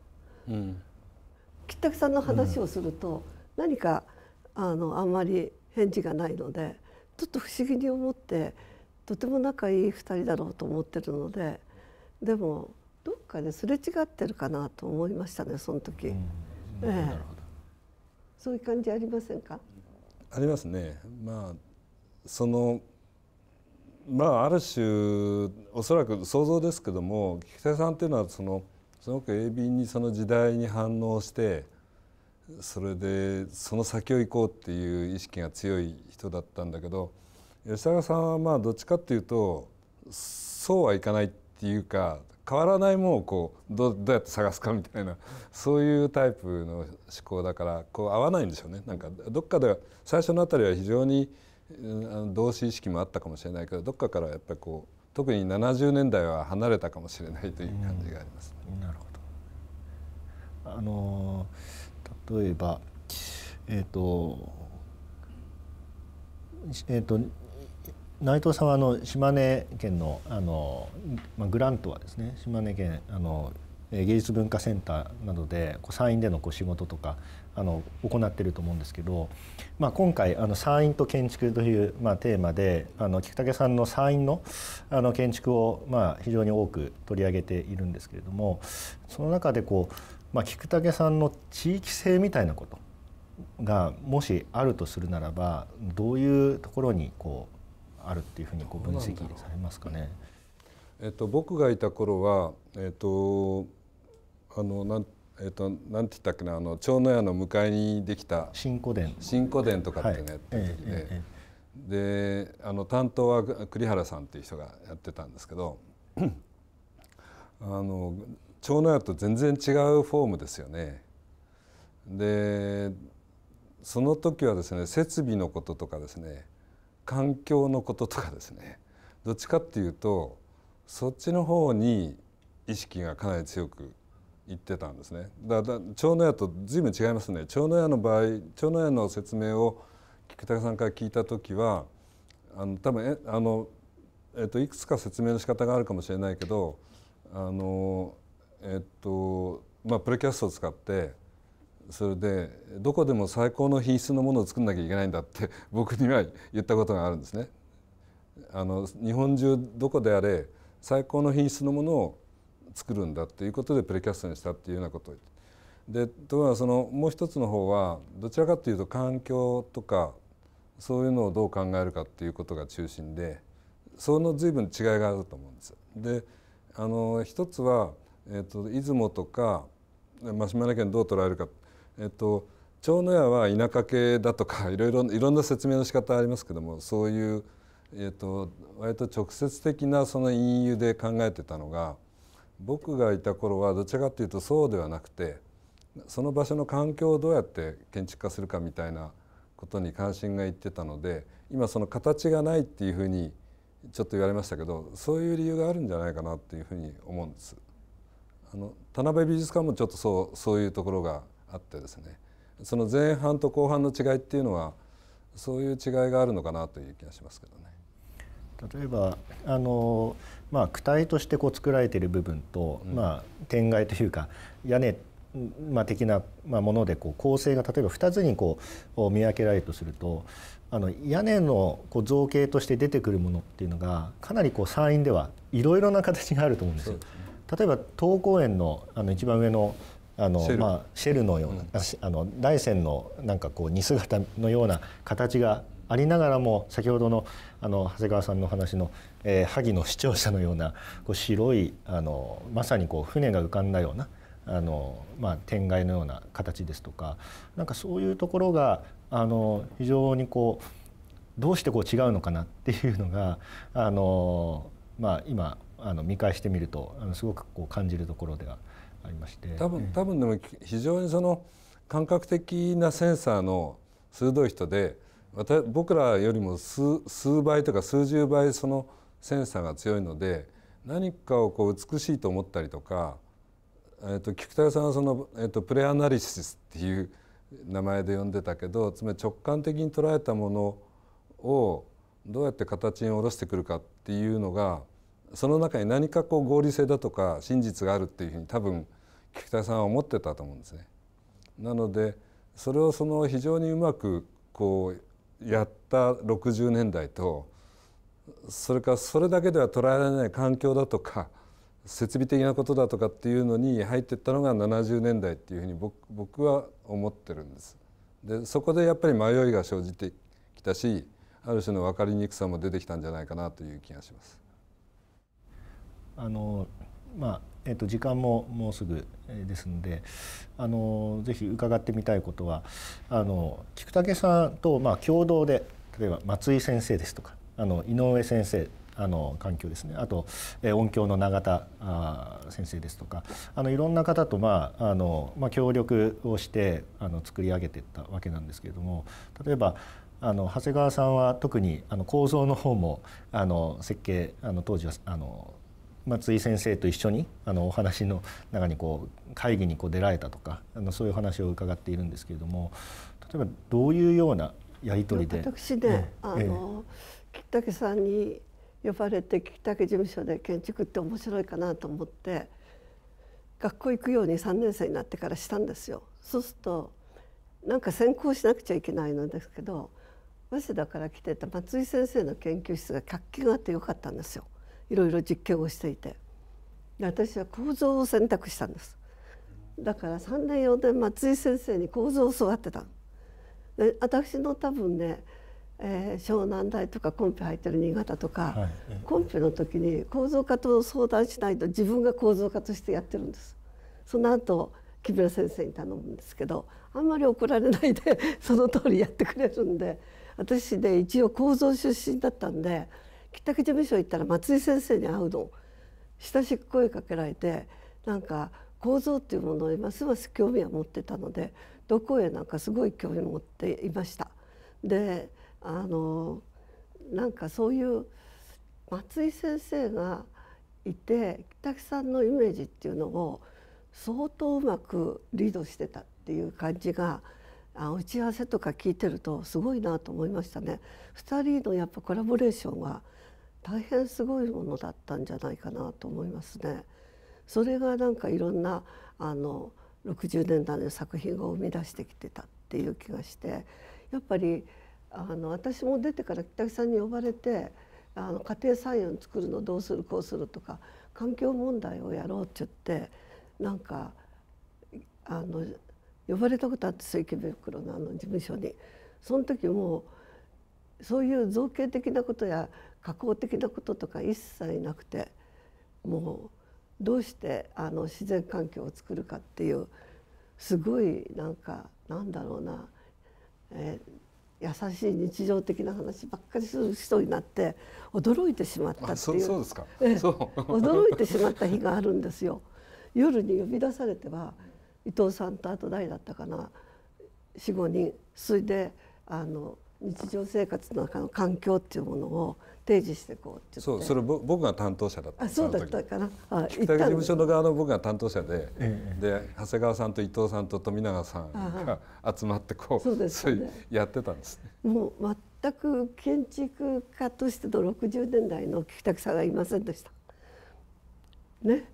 う
ん、
北沢さんの話をすると、何かあのあんまり返事がないのでちょっと不思議に思ってとても仲いい2人だろうと思ってるのででもどっかですれ違ってるかなと思いましたねその時、ええ、そういう感じありませんか
ありますねまあそのまあある種おそらく想像ですけども菊田さんっていうのはそのすごく鋭敏にその時代に反応してそれでその先を行こうっていう意識が強い人だったんだけど吉永さんはまあどっちかっていうとそうはいかないっていうか変わらないものをこうどどうやって探すかみたいなそういうタイプの思考だからこう合わないんでしょうねなんかどっかで最初のあたりは非常に同詞意識もあったかもしれないけどどっかからやっぱりこう特に70年代は離れたかもしれないという感じがあります、
ね、なるほどあのー例えばえっ、ー、とえっ、ー、と内藤さんはあの島根県のあの、まあ、グラントはですね島根県あの芸術文化センターなどで山陰でのこう仕事とかあの行ってると思うんですけど、まあ、今回あの山陰と建築という、まあ、テーマであの菊竹さんの山陰のあの建築を、まあ、非常に多く取り上げているんですけれどもその中でこうまあ、菊竹さんの地域性みたいなことがもしあるとするならばどういうところにこうあるっていうふうにこう分析されますかね。
えっと、僕がいた頃は、えっと、あのなんえっと、なんて言ったっけなあの長野屋の向かいにできた新古殿新古殿とかっていうのやって時で、はいえええ、であの担当は栗原さんっていう人がやってたんですけど あの腸内と全然違うフォームですよね。でその時はですね設備のこととかですね環境のこととかですねどっちかっていうとそっちの方に意識がかなり強くいってたんですね。だから腸内と随分違いますね。腸内の場合腸内の説明を菊田さんから聞いた時はあの多分えあの、えっと、いくつか説明の仕方があるかもしれないけどあのえっとまあ、プレキャストを使ってそれでどこでも最高の品質のものを作んなきゃいけないんだって 僕には言ったことがあるんですね。あの日本中どこであれ最高の品質のものを作るんだっていうことでプレキャストにしたっていうようなことを言ってでところがそのもう一つの方はどちらかというと環境とかそういうのをどう考えるかっていうことが中心でその随分違いがあると思うんです。であの一つはえーと、出雲とか、まあ、島根県どう捉えるか、えーと、長野屋は田舎系だとか いろいろいろんな説明の仕方ありますけどもそういう、えーと、割と直接的なその隠喩で考えてたのが僕がいた頃はどちらかというとそうではなくてその場所の環境をどうやって建築化するかみたいなことに関心がいってたので今その形がないっていうふうにちょっと言われましたけどそういう理由があるんじゃないかなっていうふうに思うんです。あの田辺美術館もちょっとそうそういうところがあってですねその前半と後半の違いっていうのはそういう違いがあるのかなという気がしますけどね。
例えばあの、まあ、躯体としてこう作られている部分と、うん、まあ、天蓋というか屋根まあ、的な、まあ、ものでこう構成が例えば2つにこう見分けられるとするとあの屋根のこう造形として出てくるものっていうのがかなりこう山陰ではいろいろな形があると思うんですよ。例えば東公園のあの一番上のあのまあ、シェルのような、うん、あの大山のなんかこう似姿のような形がありながらも先ほどのあの長谷川さんの話の、えー、萩の視聴者のようなこう白いあのまさにこう船が浮かんだようなあの、まあ、天蓋のような形ですとかなんかそういうところがあの非常にこうどうしてこう違うのかなっていうのがあの、まあ、今あの見返してみるとあのすごくこう感じるところではありまして多分多分でも
非常にその感覚的なセンサーの鋭い人で僕らよりも数数倍とか数十倍そのセンサーが強いので何かをこう美しいと思ったりとか、えー、と菊田さんはその、えー、とプレアナリシスっていう名前で呼んでたけどつまり直感的に捉えたものをどうやって形に下ろしてくるかっていうのがその中に何かこう合理性だとか真実があるっていうふうに多分菊田さんは思ってたと思うんですね。なのでそれをその非常にうまくこうやった60年代とそれからそれだけでは捉えられない環境だとか設備的なことだとかっていうのに入っていったのが70年代っていうふうに僕僕は思ってるんです。でそこでやっぱり迷いが生じてきたしある種の分かりにくさも出てきたんじゃないかなという気がします。
あのまあえっと時間ももうすぐですのであのぜひ伺ってみたいことはあの菊竹さんとまあ共同で例えば松井先生ですとかあの井上先生あの環境ですねあと、え音響の永田あ先生ですとかあのいろんな方と、まああのまあ、協力をしてあの作り上げていったわけなんですけれども例えばあの長谷川さんは特にあの構造の方もあの設計あの当時はあの松井先生と一緒にあのお話の中にこう会議にこう出られたとかあのそういう話を伺っているんですけれども例えばどういうようなやり取りで私ね、えー、あの、
吉武さんに呼ばれて吉武事務所で建築って面白いかなと思って学校行くように3年生になってからしたんですよ。そうするとなんか専攻しなくちゃいけないのですけど早稲田から来てた松井先生の研究室が活気があってよかったんですよ。いろいろ実験をしていて私は構造を選択したんですだから3年4年松井先生に構造を教わってたで私の多分ね、えー、湘南大とかコンペ入ってる新潟とか、はい、コンペの時に構造化と相談しないと自分が構造化としてやってるんですその後木村先生に頼むんですけどあんまり怒られないで その通りやってくれるんで私で、一応構造出身だったんで北区事務所行ったら松井先生に会うの親しく声かけられてなんか構造っていうものにますます興味を持ってたのでどこへなんかすごい興味を持っていました。であのなんかそういう松井先生がいて北木さんのイメージっていうのを相当うまくリードしてたっていう感じがあ打ち合わせとか聞いてるとすごいなと思いましたね。2人のやっぱコラボレーションは大変すごいものだったんじゃないかなと思いますね。それがなんかいろんなあの60年代の作品を生み出してきてたっていう気がしてやっぱりあの私も出てから北木さんに呼ばれてあの家庭菜園作るのどうするこうするとか環境問題をやろうって言ってなんかあの呼ばれたことあって水池袋のあの事務所にその時もそういう造形的なことや加工的なこととか一切なくてもうどうしてあの自然環境を作るかっていうすごいなんかなんだろうな、えー、優しい日常的な話ばっかりする人になって驚いてしまったっていうそうですか、えー、驚いてしまった日があるんですよ。夜に呼び出されては伊藤さんとあと誰だったかな45人それであの日常生活の中の環境っていうものを提示してこうそうそれ
僕が担当者だったあ
そうだったかなあ北事務所の
側の僕が担当者で、ええ、で長谷川さんと伊藤さんと富永さんが集まってこうそうです、ね、やってたんです、
もう全く建築家としての60年代の北田さんがいませんでしたね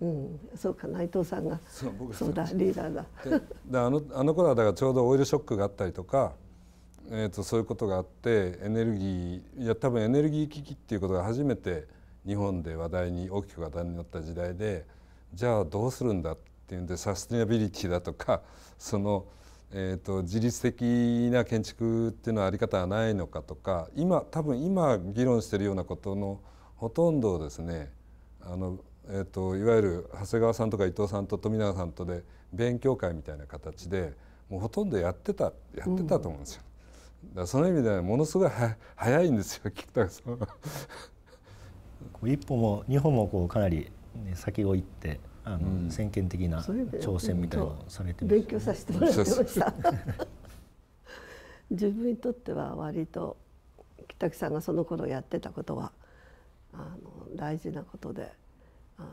うん、そうか内藤さんがそう僕そうだリーダーだ
であのあの頃はだからちょうどオイルショックがあったりとかえーと、そういうことがあってエネルギーいや多分エネルギー危機っていうことが初めて日本で話題に大きく話題になった時代でじゃあどうするんだっていうんでサスティナビリティだとか その、えーと、自律的な建築っていうのはあり方はないのかとか今多分今議論してるようなことのほとんどをですねあの、えーと、といわゆる長谷川さんとか伊藤さんと富永さんとで勉強会みたいな形でもうほとんどやってたやってたと思うんですよ。うんだその意味ではも
のすごい 早いんですよ菊田さんは。一歩も二歩もこうかなり、ね、先を行ってあの、うん、先見的な挑戦みたいなされてま、ね、勉強させてもらってました
自分にとっては割と北木さんがその頃やってたことはあの大事なことであの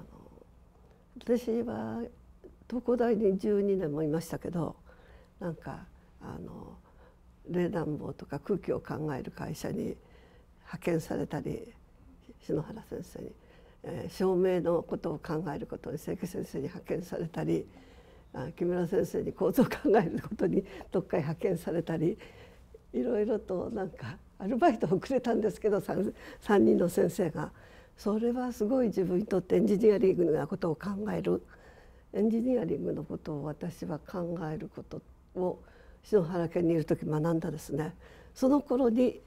私は東工大に12年もいましたけどなんかあの冷暖房とか空気を考える会社に派遣されたり篠原先生に、えー、照明のことを考えることに清家先生に派遣されたり木村先生に構造を考えることにどっかへ派遣されたりいろいろとなんかアルバイトをくれたんですけど 3, 3人の先生がそれはすごい自分にとってエンジニアリングなことを考えるエンジニアリングのことを私は考えることを篠原家にいる時学んだですねその頃に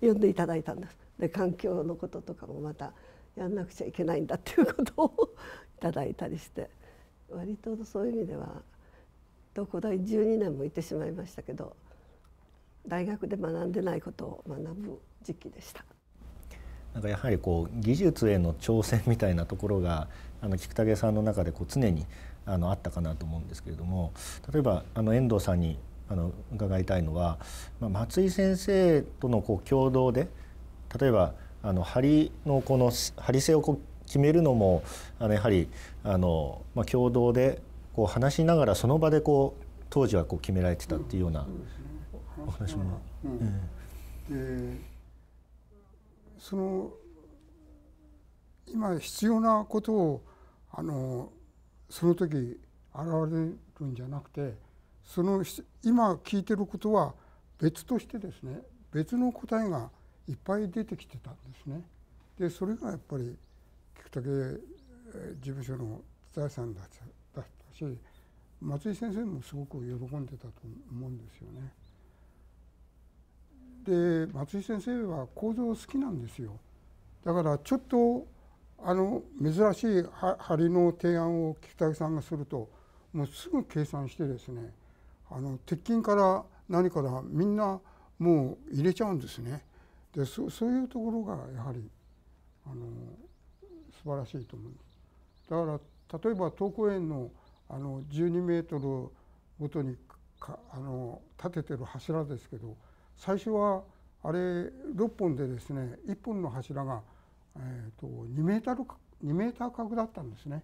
読んでいただいたんですで環境のこととかもまたやんなくちゃいけないんだっていうことをいただいたりして割とそういう意味では東工大12年も行ってしまいましたけど大学で学んでないことを学ぶ時期でした。
なんかやはりこう技術への挑戦みたいなところがあの菊竹さんの中でこう常にあのあったかなと思うんですけれども例えばあの遠藤さんにあの伺いたいのは、まあ、松井先生とのこう共同で例えばあの針のこの針性をこう決めるのもあのやはりあの、まあ、共同でこう話しながらその場でこう当時はこう決められてたっていうようなお話も。
その今必要なことをあのその時現れるんじゃなくてその今聞いてることは別としてですね別の答えがいっぱい出てきてたんですね。でそれがやっぱり菊竹事務所の財産だったし松井先生もすごく喜んでたと思うんですよね。で松井先生は構造好きなんですよ。だからちょっとあの珍しい針の提案を菊武さんがするともうすぐ計算してですねあの鉄筋から何からみんなもう入れちゃうんですね。でそういうところがやはりあの素晴らしいと思うす。だから例えば東光園のあの12メートルごとにかあの立ててる柱ですけど最初はあれ6本でですね1本の柱がえーと、2メータル2メーター角だったんですね。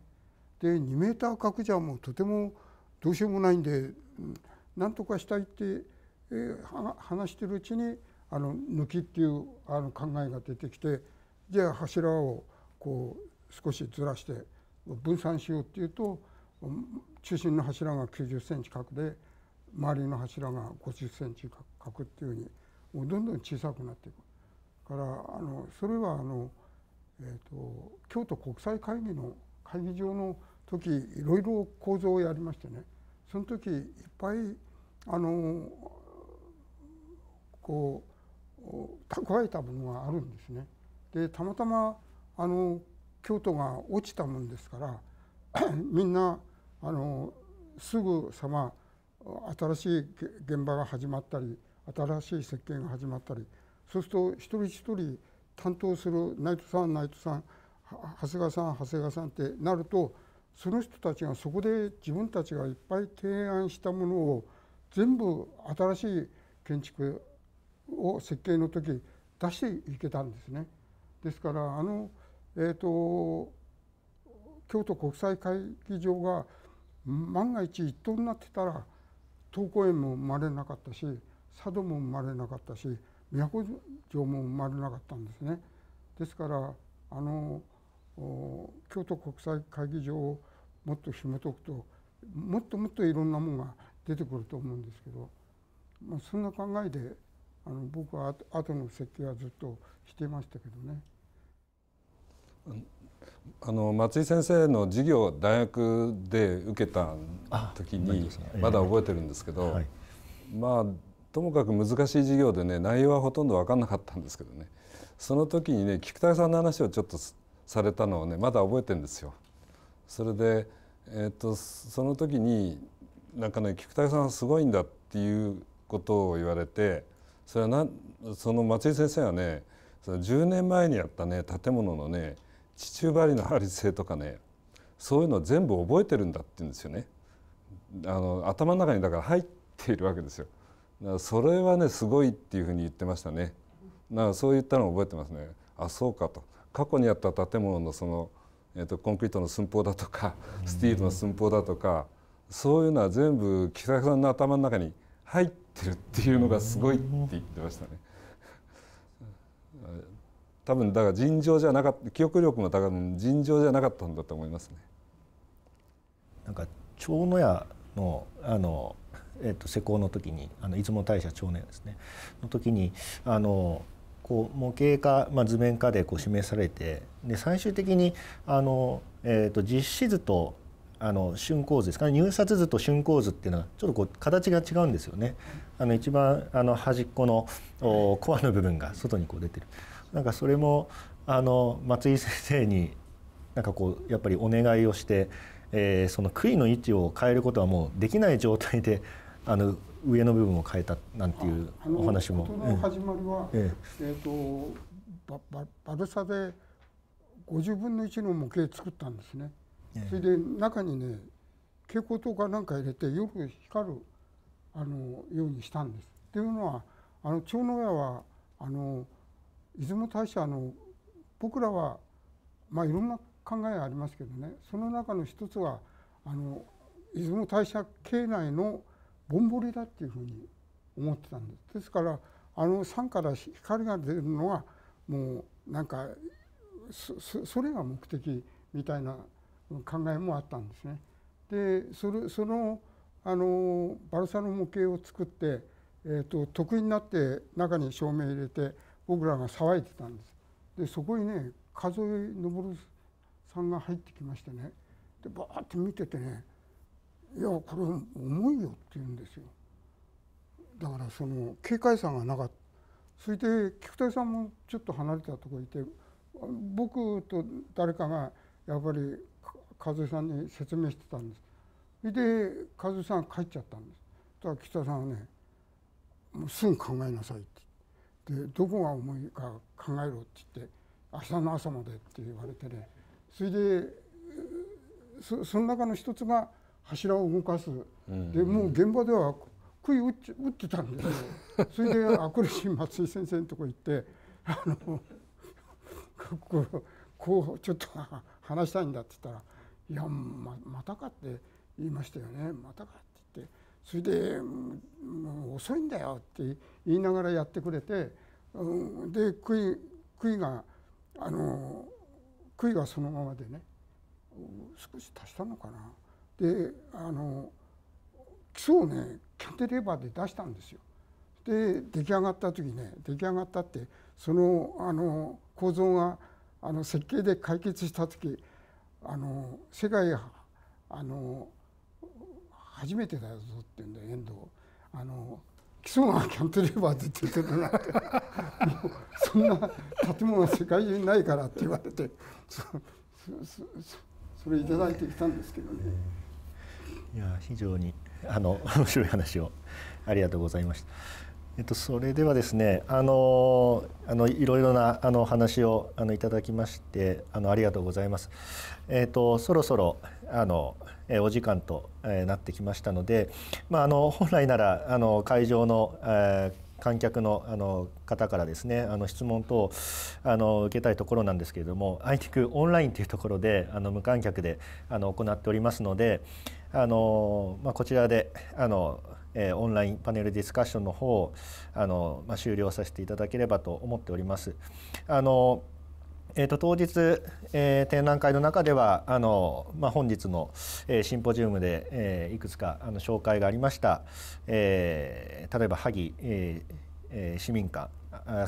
で2メーター角じゃもうとてもどうしようもないんでなんとかしたいって、えー、話してるうちにあの抜きっていうあの考えが出てきてじゃあ柱をこう少しずらして分散しようっていうと中心の柱が90センチ角で周りの柱が50センチ角っていうふうにどんどん小さくなっていく。からあのそれはあのえーと、京都国際会議の会議場の時いろいろ構造をやりましてねその時いっぱいあのこう蓄えたものがあるんですね。でたまたまあの京都が落ちたもんですから みんなあのすぐさま新しい現場が始まったり新しい設計が始まったりそうすると一人一人担当する内藤さん内藤さん長谷川さん長谷川さんってなるとその人たちがそこで自分たちがいっぱい提案したものを全部新しい建築を設計の時出していけたんですね。ですからあの、えーと、京都国際会議場が万が一一棟になってたら東公園も生まれなかったし佐渡も生まれなかったし都城も生まれなかったんですね。ですからあの京都国際会議場をもっと紐解くともっともっといろんなものが出てくると思うんですけど、まあ、そんな考えであの僕は後の設計はずっとしてましたけどね。
あの松井先生の授業大学で受けた時にまだ覚えてるんですけど、まあともかく難しい授業でね内容はほとんど分かんなかったんですけどねその時にね菊田さんの話をちょっとされたのをねまだ覚えてんですよ。それで、えー、っとその時になんかね菊田さんはすごいんだっていうことを言われてそれはなその松井先生はねその10年前にやったね建物のね地中針の張り性とかねそういうの全部覚えてるんだって言うんですよね。あの頭の中にだから入っているわけですよ。それはねすごいっていうふうに言ってましたねだかそう言ったのを覚えてますねあそうかと過去にあった建物のその、えーと、コンクリートの寸法だとかスティールの寸法だとか、うそういうのは全部木坂さんの頭の中に入ってるっていうのがすごいって言ってましたね。多分だから尋常じゃなかった記憶力も多分尋常じゃなかったんだと思いますね。
なんか蝶野屋のあのえっと、施工の時にあの出雲大社長年ですねの時にあのこう模型化、まあ、図面化でこう示されてで最終的にあの、えっと実施図とあの竣工図ですか、ね、入札図と竣工図っていうのはちょっとこう形が違うんですよね。あの一番あの端っこのおコアの部分が外にこう出てる。なんかそれもあの松井先生になんかこうやっぱりお願いをして、えー、その杭の位置を変えることはもうできない状態であの上の部分を変えたなんていうお話も。の始
まりは、えー、えー、とババルサで50分の1の模型作ったんですね。えー、それで中にね蛍光灯かなんか入れて夜光るあのようにしたんです。っていうのはあの長野屋はあの出雲大社の僕らはまあいろんな考えありますけどねその中の一つはあの出雲大社境内のぼんぼりだっていうふうに思ってたんですですからあの山から光が出るのはもうなんかそれが目的みたいな考えもあったんですね。でそれそのあのバルサの模型を作って、えーと、得意になって中に照明入れて僕らが騒いでたんです。でそこにねえ井昇さんが入ってきましてねでバーって見ててねいやこれ重いよって言うんですよだからその警戒さがなかったそれで菊田さんもちょっと離れたとこいて僕と誰かがやっぱり和江さんに説明してたんですそれで和江さん帰っちゃったんですだから菊田さんはねもうすぐ考えなさいってでどこが重いか考えろって言って明日の朝までって言われてねそれでその中の一つが「柱を動かす、でもう現場では杭打って打ってたんですよ それで明クレ松井先生のとこ行ってあのこうこちょっと話したいんだって言ったら「いやままたか」って言いましたよね「またか」って言ってそれで「もう遅いんだよ」って言いながらやってくれて、うん、で杭杭があの杭がそのままでね少し足したのかな。であの基礎をねキャンテレバーで出したんですよ。で出来上がった時ね出来上がったってそのあの構造があの設計で解決した時あの世界あの初めてだよぞって言うんで遠藤あの基礎がキャンテレバーでってるなって そんな建物は世界中にないからって言われてそれいただいてきたんですけどね。
いや非常にあの 面白い話をありがとうございました。えっと、それではですねあのあのいろいろなあの話をあのいただきましてあのありがとうございます。えっと、そろそろあのえお時間とえなってきましたので、まあ、あの本来ならあの会場の、えー観客のあの方からですねあの質問等あの受けたいところなんですけれども i t q オンラインというところであの無観客であの行っておりますのであの、まあ、こちらであのえー、オンラインパネルディスカッションの方をあの、まあ、終了させていただければと思っております。あのえーと、当日、えー、展覧会の中ではあの、まあ、本日の、えー、シンポジウムで、えー、いくつかあの紹介がありました、えー、例えば萩、えーえー、市民館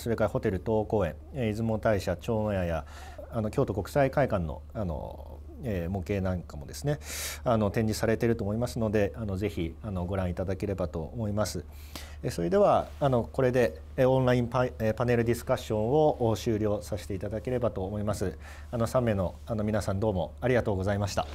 それからホテル東公園出雲大社長野屋やあの京都国際会館のあのえ模型なんかもですねあの展示されていると思いますのであのぜひあのご覧いただければと思います。えそれではあのこれでオンラインパパネルディスカッションを終了させていただければと思います。あの3名のあの皆さんどうもありがとうございました。